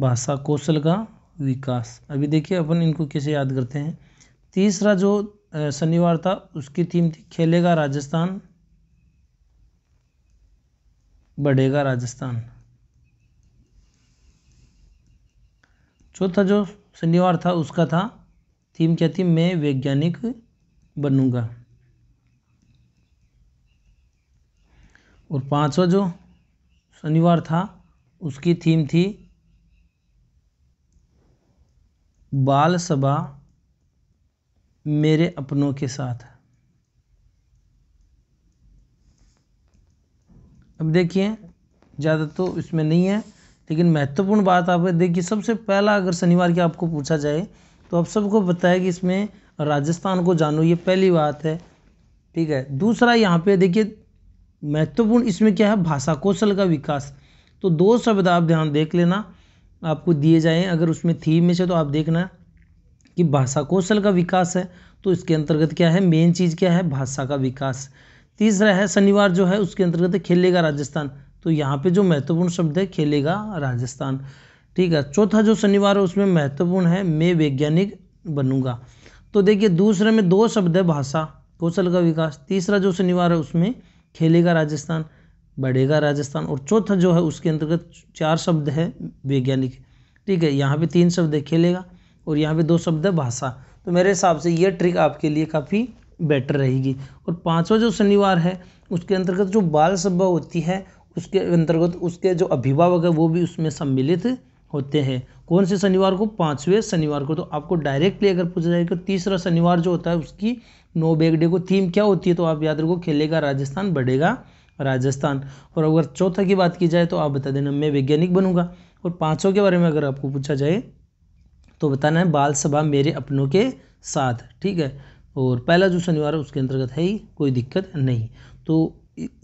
भाषा कौशल का विकास अभी देखिए अपन इनको कैसे याद करते हैं तीसरा जो शनिवार था उसकी थीम थी खेलेगा राजस्थान बढ़ेगा राजस्थान चौथा जो शनिवार था उसका था थीम क्या थी मैं वैज्ञानिक बनूंगा और पांचवा जो शनिवार था उसकी थीम थी बाल सभा मेरे अपनों के साथ अब देखिए ज़्यादा तो इसमें नहीं है लेकिन महत्वपूर्ण बात आप देखिए सबसे पहला अगर शनिवार की आपको पूछा जाए तो आप सबको बताया कि इसमें राजस्थान को जानो ये पहली बात है ठीक है दूसरा यहाँ पे देखिए महत्वपूर्ण इसमें क्या है भाषा कौशल का विकास तो दो शब्द आप ध्यान देख लेना आपको दिए जाएं अगर उसमें थीम में से तो आप देखना कि भाषा कौशल का विकास है तो इसके अंतर्गत क्या है मेन चीज़ क्या है भाषा का विकास तीसरा है शनिवार जो है उसके अंतर्गत खेलेगा राजस्थान तो यहाँ पे जो महत्वपूर्ण शब्द है खेलेगा राजस्थान ठीक है चौथा जो शनिवार है उसमें महत्वपूर्ण है मैं वैज्ञानिक बनूंगा तो देखिए दूसरे में दो शब्द है भाषा कौशल का विकास तीसरा जो शनिवार है उसमें खेलेगा राजस्थान बढ़ेगा राजस्थान और चौथा जो है उसके अंतर्गत चार शब्द है वैज्ञानिक ठीक है यहाँ पे तीन शब्द है खेलेगा और यहाँ पे दो शब्द है भाषा तो मेरे हिसाब से ये ट्रिक आपके लिए काफ़ी बेटर रहेगी और पाँचवा जो शनिवार है उसके अंतर्गत जो बाल सभा होती है उसके अंतर्गत उसके जो अभिभावक है वो भी उसमें सम्मिलित होते हैं कौन से शनिवार को पाँचवें शनिवार को तो आपको डायरेक्टली अगर पूछा जाए कि तीसरा शनिवार जो होता है उसकी नो बैग डे को थीम क्या होती है तो आप याद रखो खेलेगा राजस्थान बढ़ेगा राजस्थान और अगर चौथा की बात की जाए तो आप बता देना मैं वैज्ञानिक बनूंगा और पाँचों के बारे में अगर आपको पूछा जाए तो बताना है बाल सभा मेरे अपनों के साथ ठीक है और पहला जो शनिवार है उसके अंतर्गत है ही कोई दिक्कत नहीं तो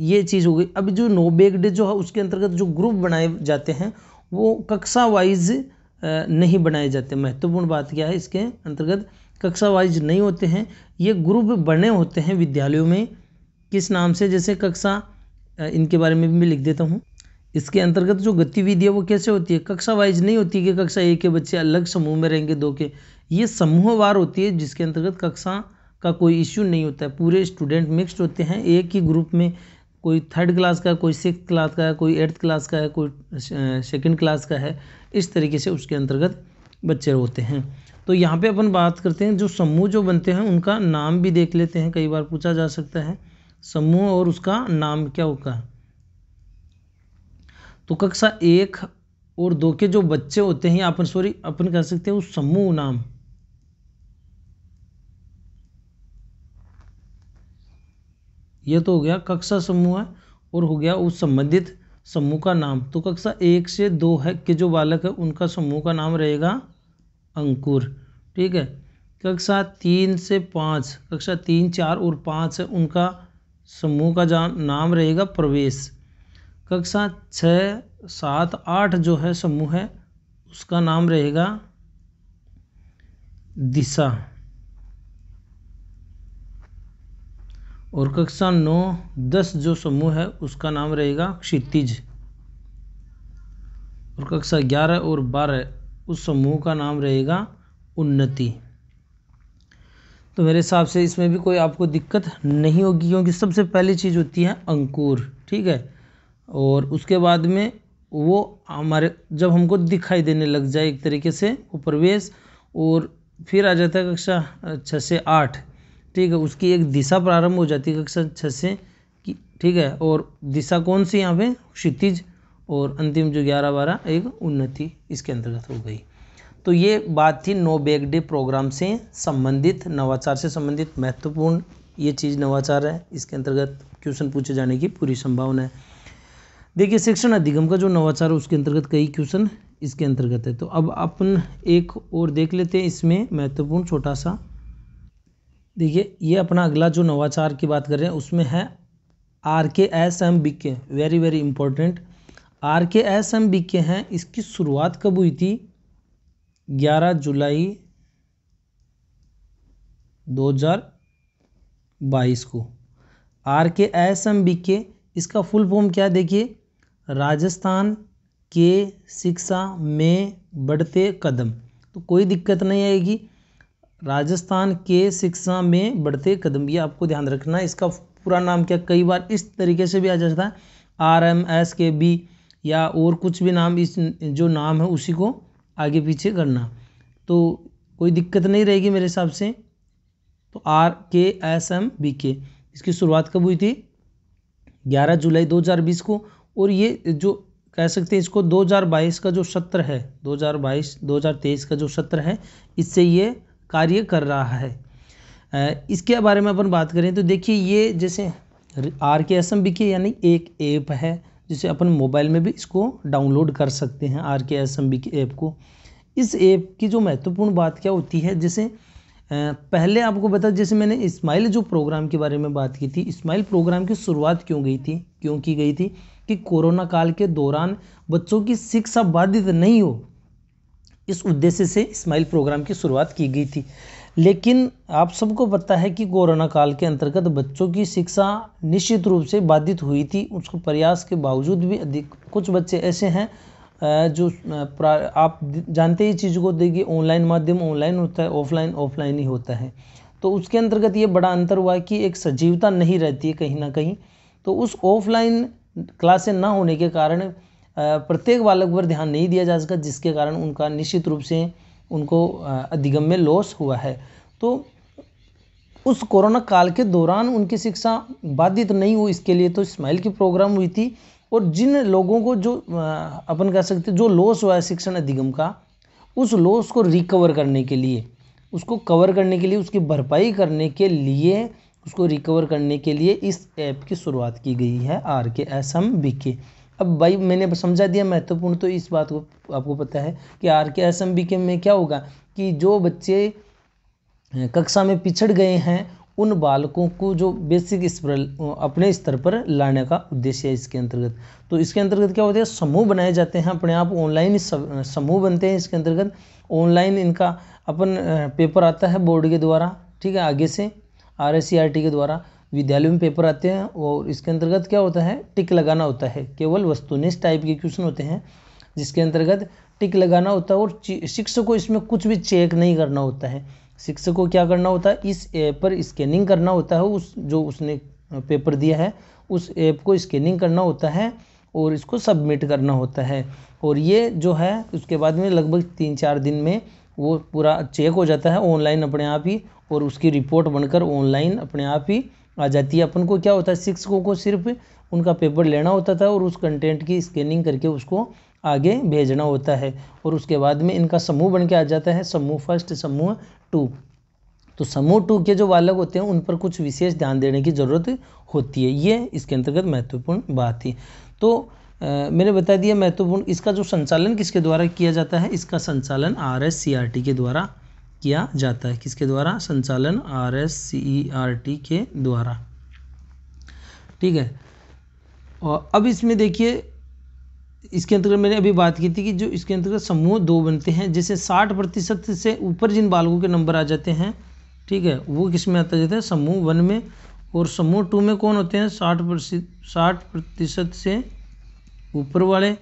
ये चीज़ हो गई अब जो नो बेग डे जो है उसके अंतर्गत जो ग्रुप बनाए जाते हैं वो कक्षा वाइज नहीं बनाए जाते महत्वपूर्ण बात क्या है इसके अंतर्गत कक्षा वाइज नहीं होते हैं ये ग्रुप बने होते हैं विद्यालयों में किस नाम से जैसे कक्षा इनके बारे में भी मैं लिख देता हूँ इसके अंतर्गत जो गतिविधि है वो कैसे होती है कक्षा वाइज नहीं होती कि कक्षा एक के बच्चे अलग समूह में रहेंगे दो के ये समूहवार होती है जिसके अंतर्गत कक्षा का कोई इश्यू नहीं होता है पूरे स्टूडेंट मिक्स्ड होते हैं एक ही ग्रुप में कोई थर्ड क्लास का कोई सिक्स क्लास का है कोई एट्थ क्लास का है कोई सेकेंड क्लास का है इस तरीके से उसके अंतर्गत बच्चे होते हैं तो यहाँ पे अपन बात करते हैं जो समूह जो बनते हैं उनका नाम भी देख लेते हैं कई बार पूछा जा सकता है समूह और उसका नाम क्या होगा तो कक्षा एक और दो के जो बच्चे होते हैं अपन सॉरी अपन कह सकते हैं उस समूह नाम यह तो हो गया कक्षा समूह है और हो गया उस संबंधित समूह का नाम तो कक्षा एक से दो है के जो बालक है उनका समूह का नाम रहेगा अंकुर ठीक है कक्षा तीन से पाँच कक्षा तीन चार और पाँच है उनका समूह का जान नाम रहेगा प्रवेश कक्षा छ सात आठ जो है समूह है उसका नाम रहेगा दिशा और कक्षा नौ दस जो समूह है उसका नाम रहेगा क्षितिज और कक्षा ग्यारह और बारह उस समूह का नाम रहेगा उन्नति तो मेरे हिसाब से इसमें भी कोई आपको दिक्कत नहीं होगी क्योंकि सबसे पहली चीज़ होती है अंकुर ठीक है और उसके बाद में वो हमारे जब हमको दिखाई देने लग जाए एक तरीके से वो प्रवेश और फिर आ जाता है कक्षा छः से आठ ठीक है उसकी एक दिशा प्रारंभ हो जाती है कक्षा छः से कि ठीक है और दिशा कौन सी यहाँ पे क्षितिज और अंतिम जो ग्यारह बारह एक उन्नति इसके अंतर्गत हो गई तो ये बात थी नो बैग डे प्रोग्राम से संबंधित नवाचार से संबंधित महत्वपूर्ण ये चीज़ नवाचार है इसके अंतर्गत क्वेश्चन पूछे जाने की पूरी संभावना है देखिए शिक्षण अधिगम का जो नवाचार है उसके अंतर्गत कई क्वेश्चन इसके अंतर्गत है तो अब अपन एक और देख लेते हैं इसमें महत्वपूर्ण छोटा सा देखिए ये अपना अगला जो नवाचार की बात कर रहे हैं उसमें है R K S M B K very very important R K S M B K हैं इसकी शुरुआत कब हुई थी 11 जुलाई 2022 को are K S M B के इसका फुल फॉर्म क्या है देखिए राजस्थान के शिक्षा में बढ़ते कदम तो कोई दिक्कत नहीं आएगी राजस्थान के शिक्षा में बढ़ते कदम ये आपको ध्यान रखना है इसका पूरा नाम क्या कई बार इस तरीके से भी आ जाता है R M S K B या और कुछ भी नाम इस जो नाम है उसी को आगे पीछे करना तो कोई दिक्कत नहीं रहेगी मेरे हिसाब से तो are K S M B के इसकी शुरुआत कब हुई थी 11 जुलाई 2020 को और ये जो कह सकते हैं इसको 2022 का जो सत्र है 2022 2023 का जो सत्र है इससे ये कार्य कर रहा है इसके बारे में अपन बात करें तो देखिए ये जैसे are K S M B के यानी एक ऐप है जिसे अपन मोबाइल में भी इसको डाउनलोड कर सकते हैं R K S M B K app को इस ऐप की जो महत्वपूर्ण बात क्या होती है जैसे पहले आपको बता जैसे मैंने इस्माइल जो प्रोग्राम के बारे में बात की थी इस्माइल प्रोग्राम की शुरुआत क्यों गई थी क्यों की गई थी कि कोरोना काल के दौरान बच्चों की शिक्षा बाधित नहीं हो इस उद्देश्य से स्माइल प्रोग्राम की शुरुआत की गई थी लेकिन आप सबको पता है कि कोरोना काल के अंतर्गत बच्चों की शिक्षा निश्चित रूप से बाधित हुई थी उसके प्रयास के बावजूद भी अधिक कुछ बच्चे ऐसे हैं जो आप जानते ही चीज़ को देखिए ऑनलाइन माध्यम ऑनलाइन होता है ऑफलाइन ऑफलाइन ही होता है तो उसके अंतर्गत ये बड़ा अंतर हुआ कि एक सजीवता नहीं रहती है कहीं ना कहीं तो उस ऑफलाइन क्लासें ना होने के कारण प्रत्येक बालक पर ध्यान नहीं दिया जा सका जिसके कारण उनका निश्चित रूप से उनको अधिगम में लॉस हुआ है तो उस कोरोना काल के दौरान उनकी शिक्षा बाधित नहीं हुई इसके लिए तो स्माइल की प्रोग्राम हुई थी और जिन लोगों को जो अपन कह सकते जो लॉस हुआ है शिक्षण अधिगम का उस लॉस को रिकवर करने के लिए उसको कवर करने के लिए उसकी भरपाई करने के लिए उसको रिकवर करने के लिए इस ऐप की शुरुआत की गई है R K S M B के अब भाई मैंने समझा दिया महत्वपूर्ण तो इस बात को आपको पता है कि are K S M B के में क्या होगा कि जो बच्चे कक्षा में पिछड़ गए हैं उन बालकों को जो बेसिक पर अपने स्तर पर लाने का उद्देश्य है इसके अंतर्गत तो इसके अंतर्गत क्या होता है समूह बनाए जाते हैं अपने आप ऑनलाइन समूह बनते हैं इसके अंतर्गत ऑनलाइन इनका अपन पेपर आता है बोर्ड के द्वारा ठीक है आगे से आर e के द्वारा विद्यालय में पेपर आते हैं और इसके अंतर्गत क्या होता है टिक लगाना होता है केवल वस्तुनिष्ठ टाइप के क्वेश्चन होते हैं जिसके अंतर्गत टिक लगाना होता है और शिक्षक को इसमें कुछ भी चेक नहीं करना होता है शिक्षक को क्या करना होता है इस ऐप पर स्कैनिंग करना होता है उस जो उसने पेपर दिया है उस ऐप को स्कैनिंग करना होता है और इसको सबमिट करना होता है और ये जो है उसके बाद में लगभग तीन चार दिन में वो पूरा चेक हो जाता है ऑनलाइन अपने आप ही और उसकी रिपोर्ट बनकर ऑनलाइन अपने आप ही आ जाती है अपन को क्या होता है शिक्षकों को सिर्फ उनका पेपर लेना होता था और उस कंटेंट की स्कैनिंग करके उसको आगे भेजना होता है और उसके बाद में इनका समूह बन के आ जाता है समूह फर्स्ट समूह टू तो समूह टू के जो बालक होते हैं उन पर कुछ विशेष ध्यान देने की ज़रूरत होती है ये इसके अंतर्गत महत्वपूर्ण बात थी तो मैंने बता दिया महत्वपूर्ण इसका जो संचालन किसके द्वारा किया जाता है इसका संचालन R S C R T के द्वारा किया जाता है किसके द्वारा संचालन R S C E R T के द्वारा ठीक है और अब इसमें देखिए इसके अंतर्गत मैंने अभी बात की थी कि जो इसके अंतर्गत समूह दो बनते हैं जैसे साठ प्रतिशत से ऊपर जिन बालकों के नंबर आ जाते हैं ठीक है वो किस में आता जाता है समूह वन में और समूह टू में कौन होते हैं साठ साठ प्रतिशत से ऊपर वाले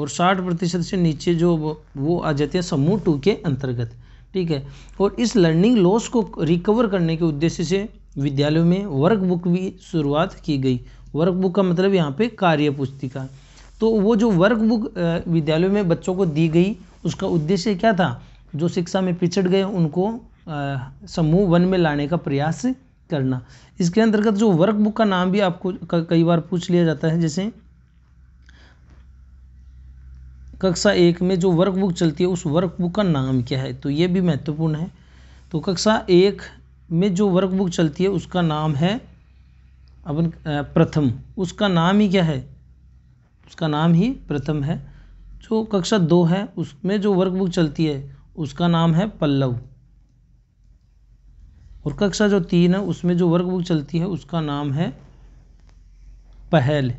और साठ प्रतिशत से नीचे जो वो आ जाते हैं समूह टू के अंतर्गत ठीक है और इस लर्निंग लॉस को रिकवर करने के उद्देश्य से विद्यालयों में वर्क बुक भी शुरुआत की गई वर्क बुक का मतलब यहाँ पे कार्य पुस्तिका तो वो जो वर्क बुक विद्यालयों में बच्चों को दी गई उसका उद्देश्य क्या था जो शिक्षा में पिछड़ गए उनको समूह वन में लाने का प्रयास करना इसके अंतर्गत जो वर्क बुक का नाम भी आपको कई बार पूछ लिया जाता है जैसे कक्षा एक में जो वर्कबुक चलती है उस वर्कबुक का नाम क्या है तो ये भी महत्वपूर्ण है तो कक्षा एक में जो वर्कबुक चलती है उसका नाम है अपन प्रथम उसका नाम ही क्या है उसका नाम ही प्रथम है जो कक्षा दो है उसमें जो वर्कबुक चलती है उसका नाम है पल्लव और कक्षा जो तीन है उसमें जो वर्कबुक चलती है उसका नाम है पहल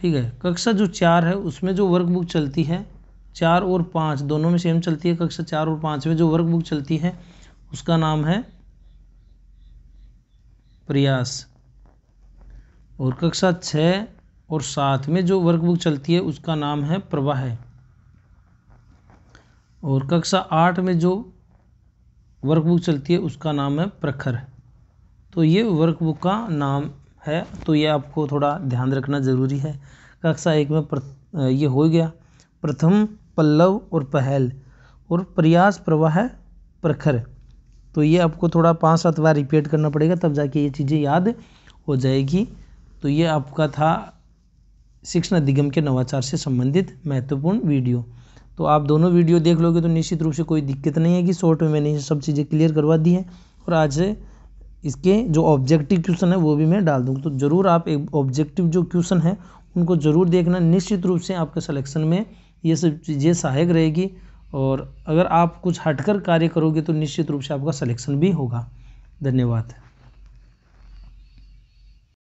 ठीक है कक्षा जो चार है उसमें जो वर्कबुक चलती है चार और पाँच दोनों में सेम चलती है कक्षा चार और पाँच में जो वर्कबुक चलती है उसका नाम है प्रयास और कक्षा छः और सात में जो वर्कबुक चलती है उसका नाम है प्रवाह और कक्षा आठ में जो वर्कबुक चलती है उसका नाम है प्रखर तो ये वर्कबुक का नाम है तो ये आपको थोड़ा ध्यान रखना ज़रूरी है कक्षा एक में ये हो गया प्रथम पल्लव और पहल और प्रयास प्रवाह प्रखर तो ये आपको थोड़ा पाँच सात बार रिपीट करना पड़ेगा तब जाके ये चीज़ें याद हो जाएगी तो ये आपका था शिक्षण अधिगम के नवाचार से संबंधित महत्वपूर्ण वीडियो तो आप दोनों वीडियो देख लोगे तो निश्चित रूप से कोई दिक्कत नहीं है कि शॉर्ट में मैंने ये सब चीज़ें क्लियर करवा दी हैं और आज से इसके जो ऑब्जेक्टिव क्वेश्चन है वो भी मैं डाल दूँगा तो ज़रूर आप एक ऑब्जेक्टिव जो क्वेश्चन है उनको ज़रूर देखना निश्चित रूप से आपके सलेक्शन में ये सब चीज़ें सहायक रहेगी और अगर आप कुछ हटकर कार्य करोगे तो निश्चित रूप से आपका सलेक्शन भी होगा धन्यवाद